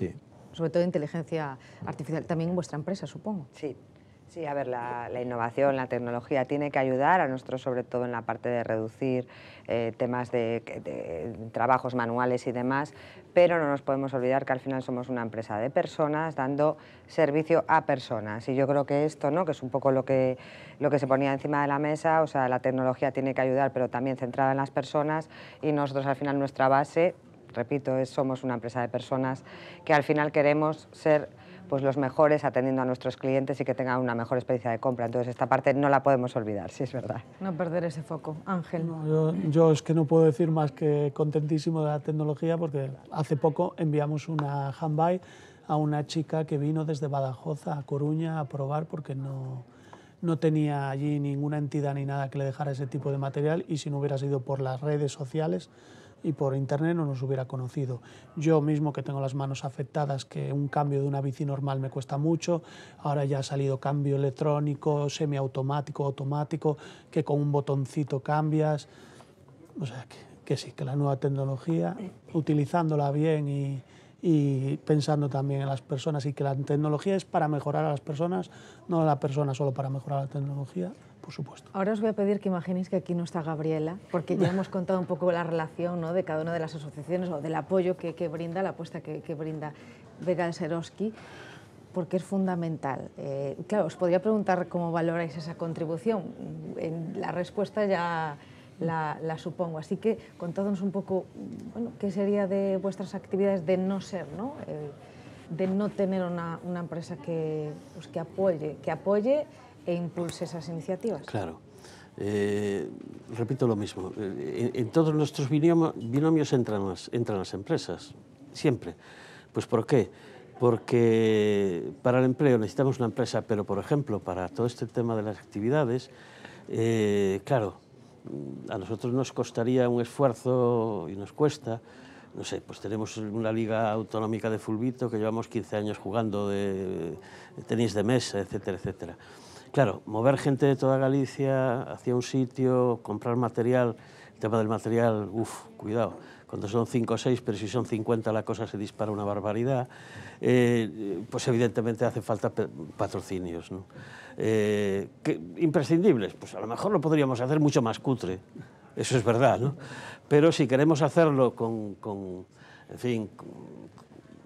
sobre todo inteligencia artificial, también en vuestra empresa, supongo. Sí. Sí, a ver, la, innovación, la tecnología tiene que ayudar a nosotros, sobre todo en la parte de reducir eh, temas de, trabajos manuales y demás, pero no nos podemos olvidar que al final somos una empresa de personas dando servicio a personas. Y yo creo que esto, ¿no? que es un poco lo que, lo que se ponía encima de la mesa, o sea, la tecnología tiene que ayudar, pero también centrada en las personas y nosotros al final nuestra base repito, somos una empresa de personas que al final queremos ser pues los mejores atendiendo a nuestros clientes y que tengan una mejor experiencia de compra. Entonces, esta parte no la podemos olvidar, si es verdad. No perder ese foco. Ángel. yo, es que no puedo decir más que contentísimo de la tecnología porque hace poco enviamos una handbag a una chica que vino desde Badajoz a Coruña a probar porque no, no tenía allí ninguna entidad ni nada que le dejara ese tipo de material y si no hubiera sido por las redes sociales, y por internet no nos hubiera conocido. Yo mismo que tengo las manos afectadas, que un cambio de una bici normal me cuesta mucho, ahora ya ha salido cambio electrónico, semiautomático, automático, que con un botoncito cambias. O sea, que, sí, que la nueva tecnología, utilizándola bien y, pensando también en las personas y que la tecnología es para mejorar a las personas, no a la persona solo para mejorar la tecnología supuesto. Ahora os voy a pedir que imaginéis que aquí no está Gabriela, porque ya *laughs* hemos contado un poco la relación de cada una de las asociaciones o del apoyo que, brinda, la apuesta que, brinda Vega de porque es fundamental. Eh, claro, os podría preguntar cómo valoráis esa contribución. la respuesta ya la, supongo. Así que contadnos un poco bueno, qué sería de vuestras actividades de no ser, eh, de no tener una, empresa que, pues, que apoye, que apoye e impulse esas iniciativas. Claro. Eh, repito lo mismo, eh, en, todos nuestros binomios entran las, empresas, siempre. Pues ¿por qué? Porque para el empleo necesitamos una empresa, pero por ejemplo, para todo este tema de las actividades, eh, claro, a nosotros nos costaría un esfuerzo y nos cuesta, no sé, pues tenemos una liga autonómica de fulbito que llevamos 15 años jugando de tenis de mesa, etcétera, etcétera. Claro, mover gente de toda Galicia hacia un sitio, comprar material, el tema del material, uff, cuidado. Cuando son 5 o 6, pero si son 50 la cosa se dispara una barbaridad. Eh, pues evidentemente hace falta patrocinios. Eh, imprescindibles, pues a lo mejor lo podríamos hacer mucho más cutre, eso es verdad, ¿no? Pero si queremos hacerlo con, en fin, con,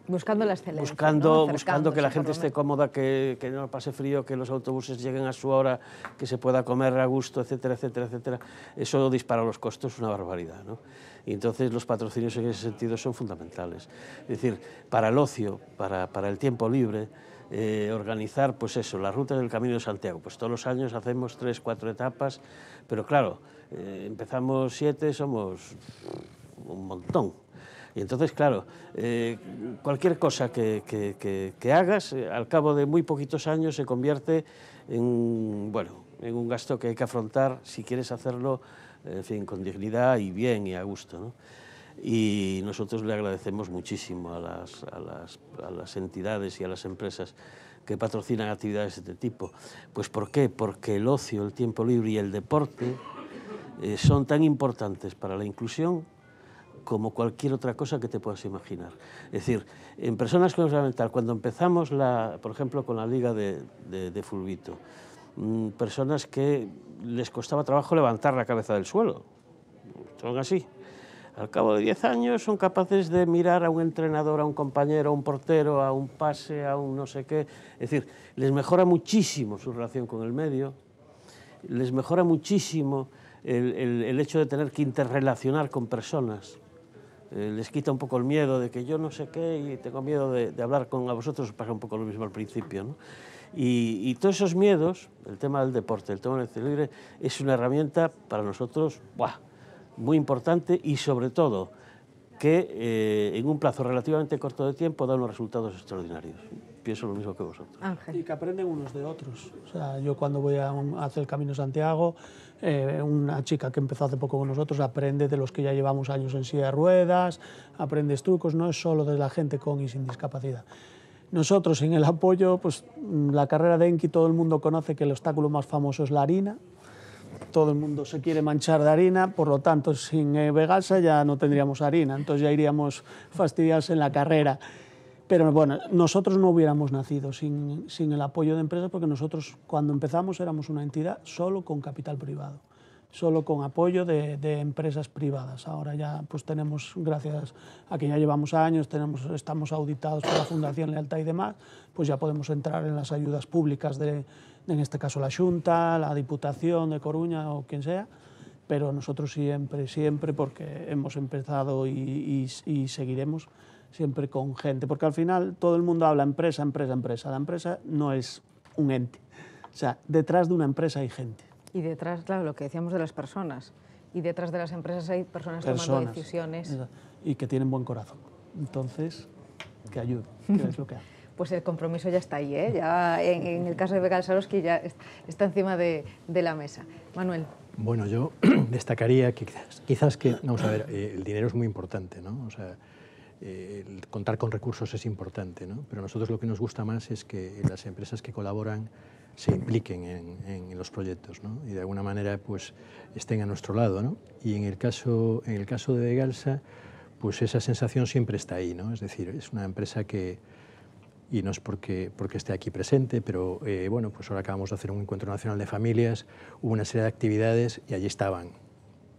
Buscando las excelencia. Buscando, buscando que la gente esté cómoda, que, no pase frío, que los autobuses lleguen a su hora, que se pueda comer a gusto, etcétera, etcétera, etcétera. Eso dispara los costos, una barbaridad. ¿no? Y entonces los patrocinios en ese sentido son fundamentales. Es decir, para el ocio, para, el tiempo libre, eh, organizar, pues eso, la ruta del Camino de Santiago. Pues todos los años hacemos tres, cuatro etapas, pero claro, eh, empezamos siete, somos un montón. Y entonces, claro, eh, cualquier cosa que, que, hagas, eh, al cabo de muy poquitos años se convierte en, bueno, en un gasto que hay que afrontar si quieres hacerlo, en fin, con dignidad y bien y a gusto. ¿no? Y nosotros le agradecemos muchísimo a las, a las, a las entidades y a las empresas que patrocinan actividades de este tipo. Pues ¿por qué? Porque el ocio, el tiempo libre y el deporte eh, son tan importantes para la inclusión como cualquier otra cosa que te puedas imaginar. Es decir, en personas con enfermedad mental, cuando empezamos, la, por ejemplo, con la liga de, de, Fulvito, mm, personas que les costaba trabajo levantar la cabeza del suelo, son así. Al cabo de 10 años son capaces de mirar a un entrenador, a un compañero, a un portero, a un pase, a un no sé qué. Es decir, les mejora muchísimo su relación con el medio, les mejora muchísimo el hecho de tener que interrelacionar con personas. Eh, les quita un poco el miedo de que yo no sé qué y tengo miedo de, hablar con a vosotros, pasa un poco lo mismo al principio. Y, todos esos miedos, el tema del deporte, el tema del cerebro es una herramienta para nosotros muy importante y sobre todo que eh, en un plazo relativamente corto de tiempo da unos resultados extraordinarios pienso lo mismo que vosotros. Y que aprenden unos de otros. O sea, yo cuando voy a, hacer el Camino Santiago, eh, una chica que empezó hace poco con nosotros aprende de los que ya llevamos años en silla de ruedas, aprendes trucos, no es solo de la gente con y sin discapacidad. Nosotros en el apoyo, pues mm, la carrera de Enki todo el mundo conoce que el obstáculo más famoso es la harina, todo el mundo se quiere manchar de harina, por lo tanto, sin eh, vegasa ya no tendríamos harina, entonces ya iríamos fastidiados en la carrera. Pero bueno, nosotros no hubiéramos nacido sin, el apoyo de empresas porque nosotros cuando empezamos éramos una entidad solo con capital privado, solo con apoyo de, empresas privadas. Ahora ya pues tenemos, gracias a que ya llevamos años, tenemos, estamos auditados por la Fundación Lealta y demás, pues ya podemos entrar en las ayudas públicas de, en este caso la Junta, la Diputación de Coruña o quien sea pero nosotros siempre, siempre, porque hemos empezado y seguiremos siempre con gente, porque al final todo el mundo habla empresa, empresa, empresa. La empresa no es un ente. O sea, detrás de una empresa hay gente. Y detrás, claro, lo que decíamos de las personas. Y detrás de las empresas hay personas, tomando decisiones. Y que tienen buen corazón. Entonces, que ayuden, *laughs* Pues el compromiso ya está ahí, ¿eh? ya en, el caso de Becal que ya está encima de, la mesa. Manuel. Bueno, yo *clears throat* destacaría que quizás, quizás, que, vamos a ver, eh, el dinero es muy importante, ¿no? O sea, eh, el contar con recursos es importante, ¿no? pero a nosotros lo que nos gusta más es que las empresas que colaboran se impliquen en, los proyectos ¿no? y de alguna manera pues, estén a nuestro lado. ¿no? Y en el caso, en el caso de Galsa, pues esa sensación siempre está ahí, ¿no? es decir, es una empresa que, y no es porque, porque esté aquí presente, pero eh, bueno, pues ahora acabamos de hacer un encuentro nacional de familias, hubo una serie de actividades y allí estaban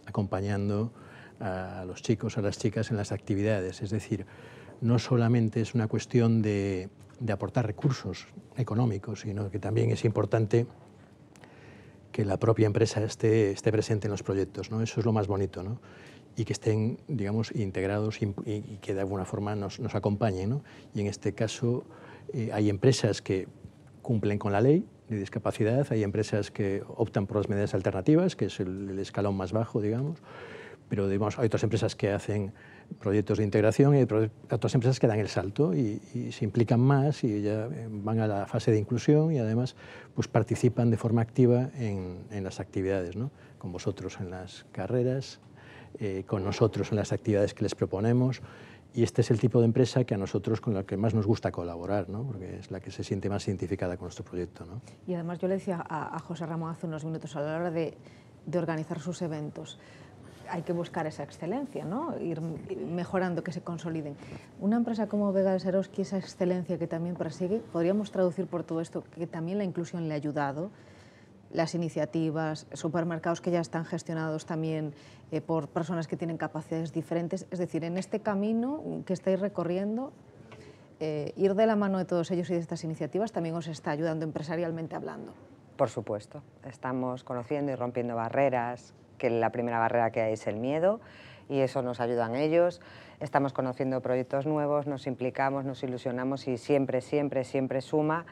acompañando a los chicos, a las chicas en las actividades. Es decir, no solamente es una cuestión de, aportar recursos económicos, sino que también es importante que la propia empresa esté, presente en los proyectos. ¿no? Eso es lo más bonito. ¿no? y que estén, digamos, integrados y, que de alguna forma nos, acompañen. ¿no? Y en este caso eh, hay empresas que cumplen con la ley de discapacidad, hay empresas que optan por las medidas alternativas, que es el, el escalón más bajo, digamos, pero hay otras empresas que hacen proyectos de integración y hay otras empresas que dan el salto y, se implican más y ya eh, van a la fase de inclusión y además pues, participan de forma activa en, las actividades, ¿no? con vosotros en las carreras, eh, con nosotros en las actividades que les proponemos. Y este es el tipo de empresa que a nosotros con la que más nos gusta colaborar, ¿no? porque es la que se siente más identificada con nuestro proyecto. ¿no? Y además yo le decía a, José Ramón hace unos minutos a la hora de, de organizar sus eventos, hay que buscar esa excelencia, ir mejorando, que se consoliden. Una empresa como Vega de Serosky, esa excelencia que también persigue, podríamos traducir por todo esto que también la inclusión le ha ayudado, las iniciativas, supermercados que ya están gestionados también eh, por personas que tienen capacidades diferentes. Es decir, en este camino que estáis recorriendo, eh, ir de la mano de todos ellos y de estas iniciativas también os está ayudando empresarialmente hablando. Por supuesto, estamos conociendo y rompiendo barreras, que la primera barrera que hay es el miedo y eso nos ayudan ellos. Estamos conociendo proyectos nuevos, nos implicamos, nos ilusionamos y siempre, siempre, siempre suma.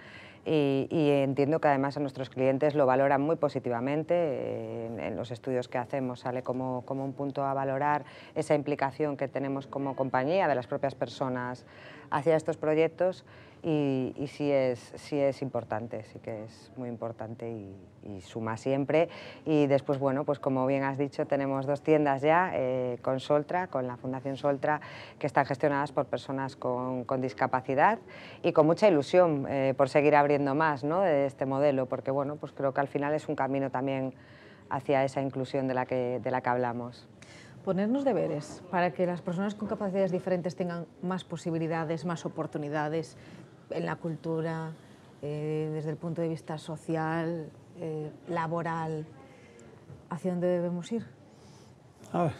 Y, entiendo que además a nuestros clientes lo valoran muy positivamente. En, los estudios que hacemos sale como, como, un punto a valorar esa implicación que tenemos como compañía de las propias personas hacia estos proyectos y, sí, es, sí es importante, sí que es muy importante y, suma siempre. Y después, bueno, pues como bien has dicho, tenemos dos tiendas ya eh, con Soltra, con la Fundación Soltra, que están gestionadas por personas con, discapacidad y con mucha ilusión eh, por seguir abriendo más ¿no? de este modelo, porque bueno, pues creo que al final es un camino también hacia esa inclusión de la que, de la que hablamos ponernos deberes para que las personas con capacidades diferentes tengan más posibilidades, más oportunidades, en la cultura, eh, desde el punto de vista social, eh, laboral, ¿hacia dónde debemos ir?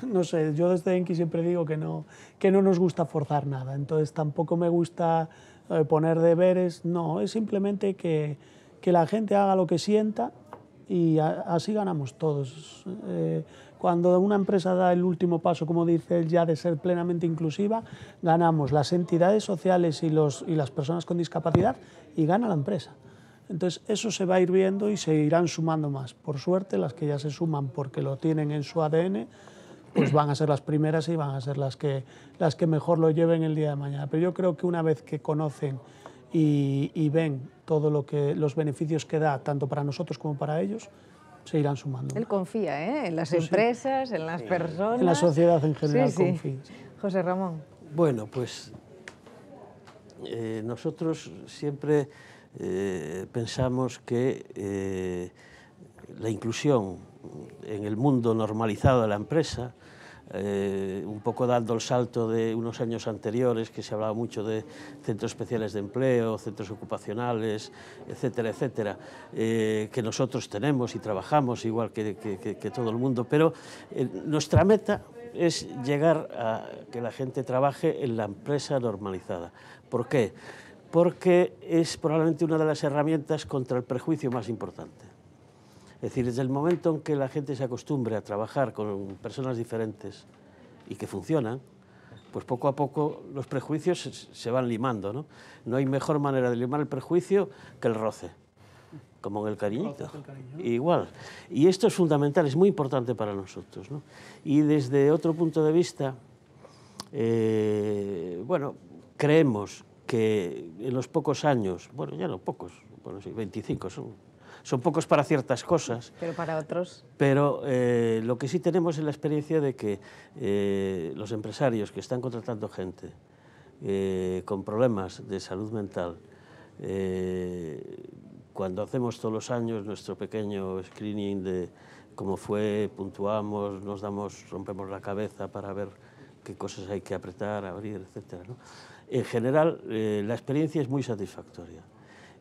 no sé, yo desde Enki siempre digo que no, que no nos gusta forzar nada, entonces tampoco me gusta eh, poner deberes, no, es simplemente que, la gente haga lo que sienta y así ganamos todos. Cuando una empresa da el último paso, como dice él, ya de ser plenamente inclusiva, ganamos las entidades sociales y, los, y las personas con discapacidad y gana la empresa. Entonces eso se va a ir viendo y se irán sumando más. Por suerte, las que ya se suman porque lo tienen en su ADN, pues van a ser las primeras y van a ser las que, las que mejor lo lleven el día de mañana. Pero yo creo que una vez que conocen y, ven todos lo que, los beneficios que da, tanto para nosotros como para ellos, se irán sumando. Él confía ¿eh? en las empresas, en las personas. En la sociedad en general confía. José Ramón. Bueno, pues eh, nosotros siempre eh, pensamos que eh, la inclusión en el mundo normalizado de la empresa eh, un poco dando el salto de unos años anteriores, que se hablaba mucho de centros especiales de empleo, centros ocupacionales, etcétera, etcétera, eh, que nosotros tenemos y trabajamos igual que, todo el mundo, pero eh, nuestra meta es llegar a que la gente trabaje en la empresa normalizada. ¿Por qué? Porque es probablemente una de las herramientas contra el prejuicio más importante. Es decir, desde el momento en que la gente se acostumbre a trabajar con personas diferentes y que funcionan, pues poco a poco los prejuicios se van limando. ¿no? hay mejor manera de limar el prejuicio que el roce, como en el cariñito. Igual. Y esto es fundamental, es muy importante para nosotros. Y desde otro punto de vista, eh, bueno, creemos que en los pocos años, bueno, ya no pocos, bueno, sí, 25 son son pocos para ciertas cosas. Pero para otros. Pero eh, lo que sí tenemos es la experiencia de que eh, los empresarios que están contratando gente eh, con problemas de salud mental, cuando hacemos todos los años nuestro pequeño screening de cómo fue, puntuamos, nos damos, rompemos la cabeza para ver qué cosas hay que apretar, abrir, etc. En general, la experiencia es muy satisfactoria.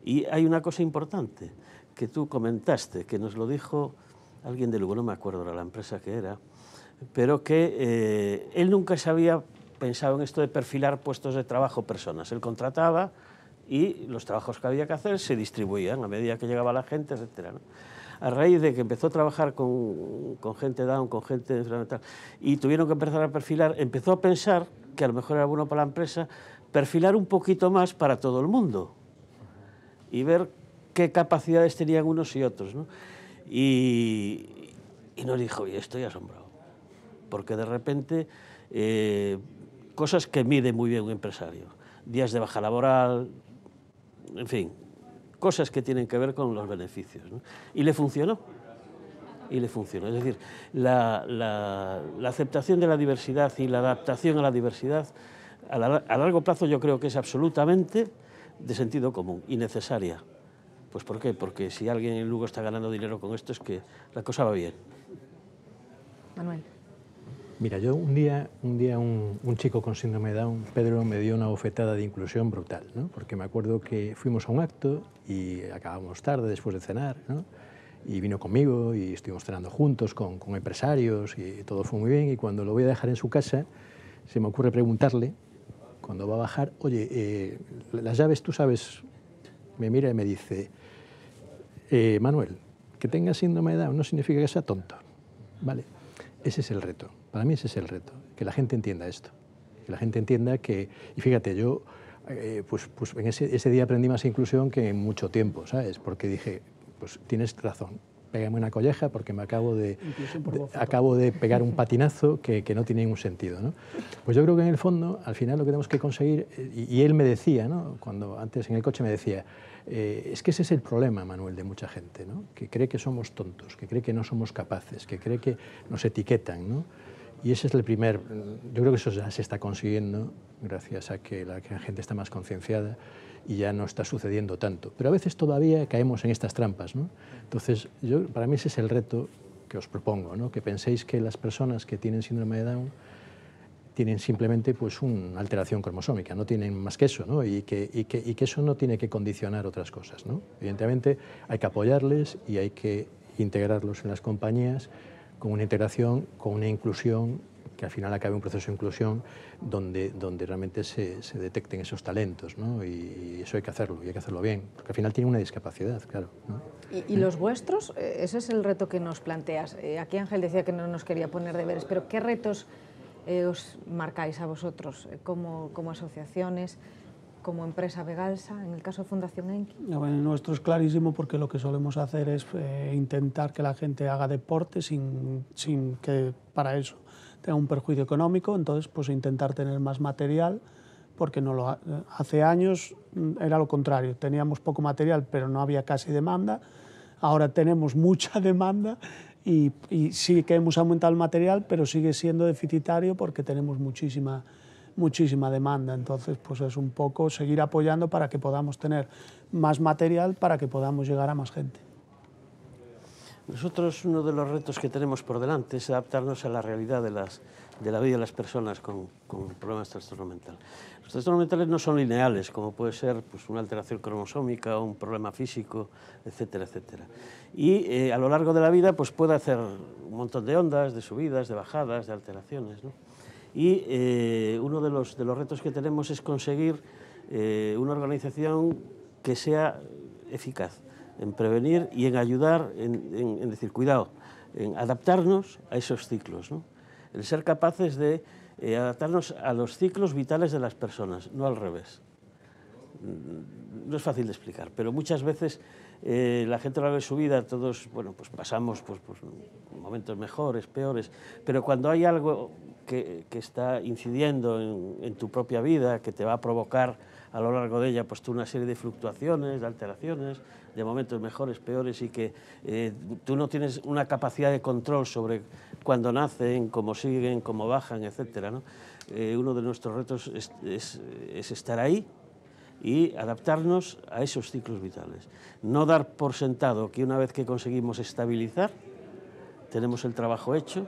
Y hay una cosa importante, que tú comentaste, que nos lo dijo alguien de Lugo, no me acuerdo la empresa que era, pero que eh, él nunca se había pensado en esto de perfilar puestos de trabajo personas. Él contrataba y los trabajos que había que hacer se distribuían a medida que llegaba la gente, etc. A raíz de que empezó a trabajar con, gente down, con gente enfermedad, y tuvieron que empezar a perfilar, empezó a pensar que a lo mejor era bueno para la empresa perfilar un poquito más para todo el mundo y ver qué capacidades tenían unos y otros. Y, nos dijo, y estoy asombrado, porque de repente eh, cosas que mide muy bien un empresario, días de baja laboral, en fin, cosas que tienen que ver con los beneficios. Y le funcionó. Y le funcionó. Es decir, la, aceptación de la diversidad y la adaptación a la diversidad a largo plazo yo creo que es absolutamente de sentido común y necesaria. Pues ¿por qué? Porque si alguien en Lugo está ganando dinero con esto es que la cosa va bien. Manuel. Mira, yo un día, un, día un, chico con síndrome de Down, Pedro, me dio una bofetada de inclusión brutal, ¿no? porque me acuerdo que fuimos a un acto y acabamos tarde después de cenar, y vino conmigo y estuvimos cenando juntos con, empresarios y todo fue muy bien, y cuando lo voy a dejar en su casa, se me ocurre preguntarle, cuando va a bajar, oye, eh, las llaves tú sabes, me mira y me dice, eh, Manuel, que tenga síndrome de Down no significa que sea tonto. ¿vale? Ese es el reto. Para mí ese es el reto, que la gente entienda esto. Que la gente entienda que, y fíjate, yo eh, pues, pues, en ese, día aprendí más inclusión que en mucho tiempo, ¿sabes? Porque dije, pues tienes razón, pégame una colleja porque me acabo de, acabo de pegar un patinazo que, no tiene ningún sentido, ¿no? Pues yo creo que en el fondo, al final lo que tenemos que conseguir, eh, y él me decía, ¿no? Cuando antes en el coche me decía, eh, es que ese es el problema, Manuel, de mucha gente, ¿no? que cree que somos tontos, que cree que no somos capaces, que cree que nos etiquetan. Y ese es el primer, yo creo que eso ya se está consiguiendo gracias a que la, gente está más concienciada y ya no está sucediendo tanto. Pero a veces todavía caemos en estas trampas. Entonces, para mí ese es el reto que os propongo, ¿no? que penséis que las personas que tienen síndrome de Down tienen simplemente pues una alteración cromosómica, no tienen más que eso, y, que, que, eso no tiene que condicionar otras cosas. Evidentemente hay que apoyarles y hay que integrarlos en las compañías con una integración, con una inclusión, que al final acabe un proceso de inclusión donde, donde realmente se, detecten esos talentos, ¿no? y, eso hay que hacerlo, y hay que hacerlo bien, porque al final tiene una discapacidad, claro. ¿Y, ¿Y, los vuestros? Eh, ese es el reto que nos planteas. Eh, aquí Ángel decía que no nos quería poner deberes, pero ¿qué retos eh, os marcáis a vosotros eh, como, como asociaciones, como empresa Vegalsa, en el caso de Fundación Enki? Bueno, nuestro es clarísimo porque lo que solemos hacer es eh, intentar que la gente haga deporte sin, sin que para eso tenga un perjuicio económico, entonces pues intentar tener más material porque no lo hace años mm, era lo contrario, teníamos poco material pero no había casi demanda, ahora tenemos mucha *laughs* demanda y, sí que hemos aumentado el material, pero sigue siendo deficitario porque tenemos muchísima, muchísima demanda. Entonces, pues es un poco seguir apoyando para que podamos tener más material, para que podamos llegar a más gente. Nosotros uno de los retos que tenemos por delante es adaptarnos a la realidad de, las, de la vida de las personas con, con problemas de trastorno mental. Los pues, trastornos mentales no son lineales, como puede ser pues, una alteración cromosómica, un problema físico, etcétera, etcétera. Y eh, a lo largo de la vida pues, puede hacer un montón de ondas, de subidas, de bajadas, de alteraciones. Y eh, uno de los, retos que tenemos es conseguir eh, una organización que sea eficaz en prevenir y en ayudar, en, decir, cuidado, en adaptarnos a esos ciclos. El ser capaces de eh, adaptarnos a los ciclos vitales de las personas, no al revés. Mm, no es fácil de explicar, pero muchas veces eh, la gente a la su vida, todos pues pasamos momentos mejores, peores, pero cuando hay algo que, está incidiendo en, tu propia vida, que te va a provocar a lo largo de ella pues, tú una serie de fluctuaciones, de alteraciones, de momentos mejores, peores, y que eh, tú no tienes una capacidad de control sobre cuándo nacen, cómo siguen, cómo bajan, etc. Eh, uno de nuestros retos es, estar ahí y adaptarnos a esos ciclos vitales. No dar por sentado que una vez que conseguimos estabilizar, tenemos el trabajo hecho,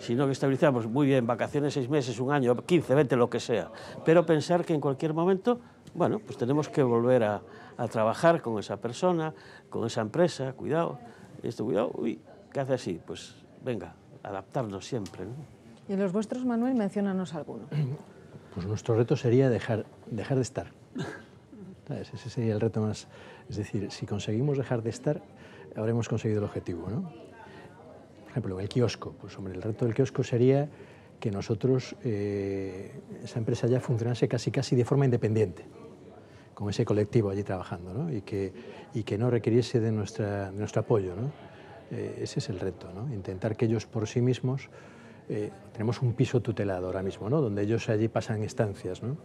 sino que estabilizamos muy bien, vacaciones seis meses, un año, 15, 20, lo que sea, pero pensar que en cualquier momento bueno, pues tenemos que volver a, trabajar con esa persona, con esa empresa, cuidado, esto, cuidado, uy, ¿qué hace así? Pues venga, adaptarnos siempre. Y en los vuestros, Manuel, mencionanos alguno. *clears throat* Pues nuestro reto sería dejar, dejar de estar. Ese sería el reto más. Es decir, si conseguimos dejar de estar, habremos conseguido el objetivo. ¿no? Por ejemplo, el kiosco. Pues hombre, el reto del kiosco sería que nosotros, eh, esa empresa ya funcionase casi casi de forma independiente con ese colectivo allí trabajando ¿no? y, que, y que no requiriese de, nuestra, de nuestro apoyo. ¿no? Eh, ese es el reto, ¿no? intentar que ellos por sí mismos, eh, tenemos un piso tutelado ahora mismo, ¿no? donde ellos allí pasan estancias. ¿no?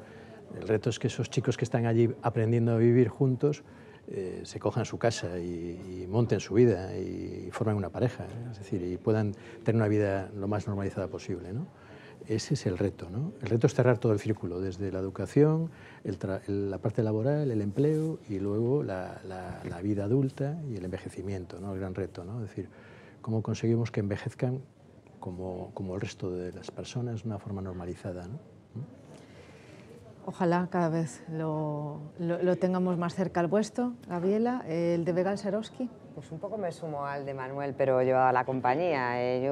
El reto es que esos chicos que están allí aprendiendo a vivir juntos eh, se cojan su casa y, y, monten su vida y, formen una pareja, es decir, y puedan tener una vida lo más normalizada posible. ¿no? ese es el reto. ¿no? El reto es cerrar todo el círculo, desde la educación, la parte laboral, el empleo y luego la, vida adulta y el envejecimiento, ¿no? el gran reto. ¿no? Es decir, cómo conseguimos que envejezcan como, el resto de las personas de una forma normalizada. ¿Mm? Ojalá cada vez lo, lo, tengamos más cerca al puesto, Gabriela, el de Vegal Sarovsky. Pues un poco me sumo al de Manuel, pero yo a la compañía. ¿eh?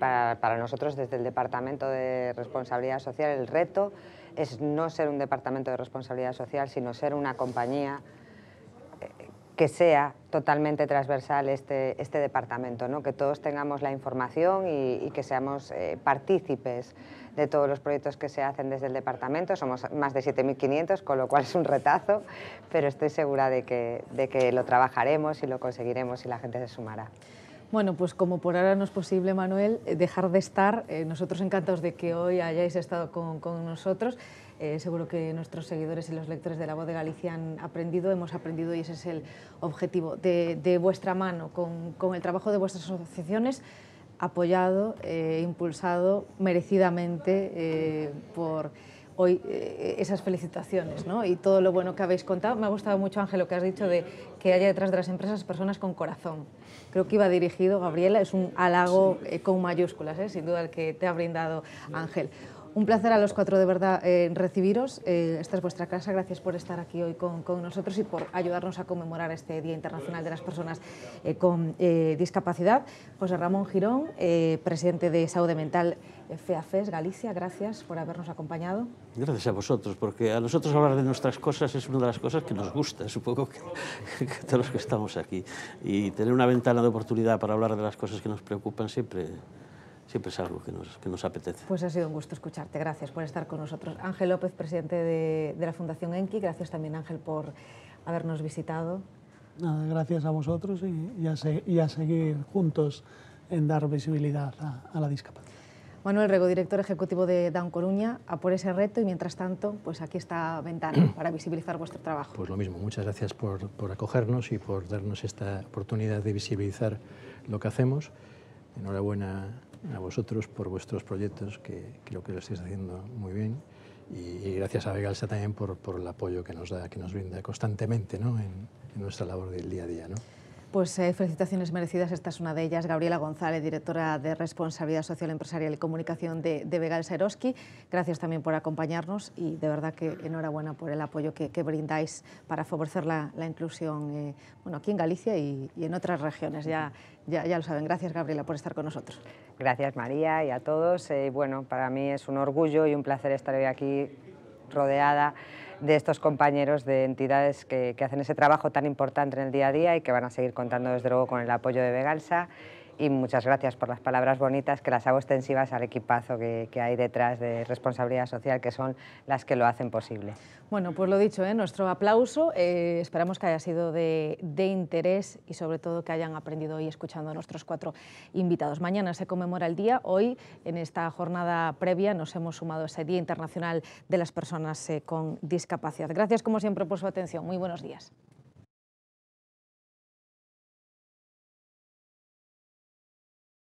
para, para nosotros, desde el Departamento de Responsabilidad Social, el reto es no ser un departamento de responsabilidad social, sino ser una compañía que sea totalmente transversal este, este departamento, que todos tengamos la información y, que seamos eh, partícipes de todos los proyectos que se hacen desde el departamento. Somos más de 7.500, con lo cual es un retazo, pero estoy segura de que, de que lo trabajaremos y lo conseguiremos y la gente se sumará. Bueno, pues como por ahora no es posible, Manuel, eh, dejar de estar, eh, nosotros encantados de que hoy hayáis estado con, con nosotros. Eh, seguro que nuestros seguidores y los lectores de La Voz de Galicia han aprendido, hemos aprendido y ese es el objetivo de, vuestra mano, con, el trabajo de vuestras asociaciones apoyado, e impulsado merecidamente eh, por hoy esas felicitaciones ¿no? y todo lo bueno que habéis contado. Me ha gustado mucho, Ángel, lo que has dicho de que haya detrás de las empresas personas con corazón. Creo que iba dirigido, Gabriela, es un halago con mayúsculas, sin duda, el que te ha brindado Ángel. Un placer a los cuatro de verdad eh, recibiros. Eh, esta es vuestra casa. Gracias por estar aquí hoy con, nosotros y por ayudarnos a conmemorar este Día Internacional de las Personas eh, con Discapacidad. José Ramón Girón, presidente de Saúde Mental FEAFES Galicia, gracias por habernos acompañado. Gracias a vosotros, porque a nosotros hablar de nuestras cosas es una de las cosas que nos gusta, supongo que, *laughs* que todos los que estamos aquí. Y tener una ventana de oportunidad para hablar de las cosas que nos preocupan siempre siempre es algo que nos, apetece. Pues ha sido un gusto escucharte. Gracias por estar con nosotros. Ángel López, presidente de, la Fundación Enki. Gracias también, Ángel, por habernos visitado. Nada, gracias a vosotros y, a, a, seguir juntos en dar visibilidad a, la discapacidad. Manuel Rego, director ejecutivo de Down Coruña, a por ese reto y mientras tanto, pues aquí está Ventana *clears throat* para visibilizar vuestro trabajo. Pues lo mismo, muchas gracias por, por, acogernos y por darnos esta oportunidad de visibilizar lo que hacemos. Enhorabuena a vosotros por vuestros proyectos, que creo que lo estáis haciendo muy bien. Y, gracias a Vegalsa también por, el apoyo que nos da, que nos brinda constantemente en, en nuestra labor del día a día. ¿no? Pues eh, felicitaciones merecidas, esta es una de ellas. Gabriela González, directora de Responsabilidad Social Empresarial y Comunicación de, de Vegal Gracias también por acompañarnos y de verdad que enhorabuena por el apoyo que, brindáis para favorecer la, inclusión eh, bueno, aquí en Galicia y, en otras regiones. Ya, ya, lo saben. Gracias, Gabriela, por estar con nosotros. Gracias, María, y a todos. Eh, bueno, para mí es un orgullo y un placer estar hoy aquí rodeada de estos compañeros de entidades que, hacen ese trabajo tan importante en el día a día y que van a seguir contando desde luego con el apoyo de Vegalsa y muchas gracias por las palabras bonitas que las hago extensivas al equipazo que, hay detrás de responsabilidad social, que son las que lo hacen posible. Bueno, pues lo dicho, ¿eh? nuestro aplauso. Eh, esperamos que haya sido de, interés y sobre todo que hayan aprendido hoy escuchando a nuestros cuatro invitados. Mañana se conmemora el día. Hoy, en esta jornada previa, nos hemos sumado a ese Día Internacional de las Personas eh, con Discapacidad. Gracias, como siempre, por su atención. Muy buenos días.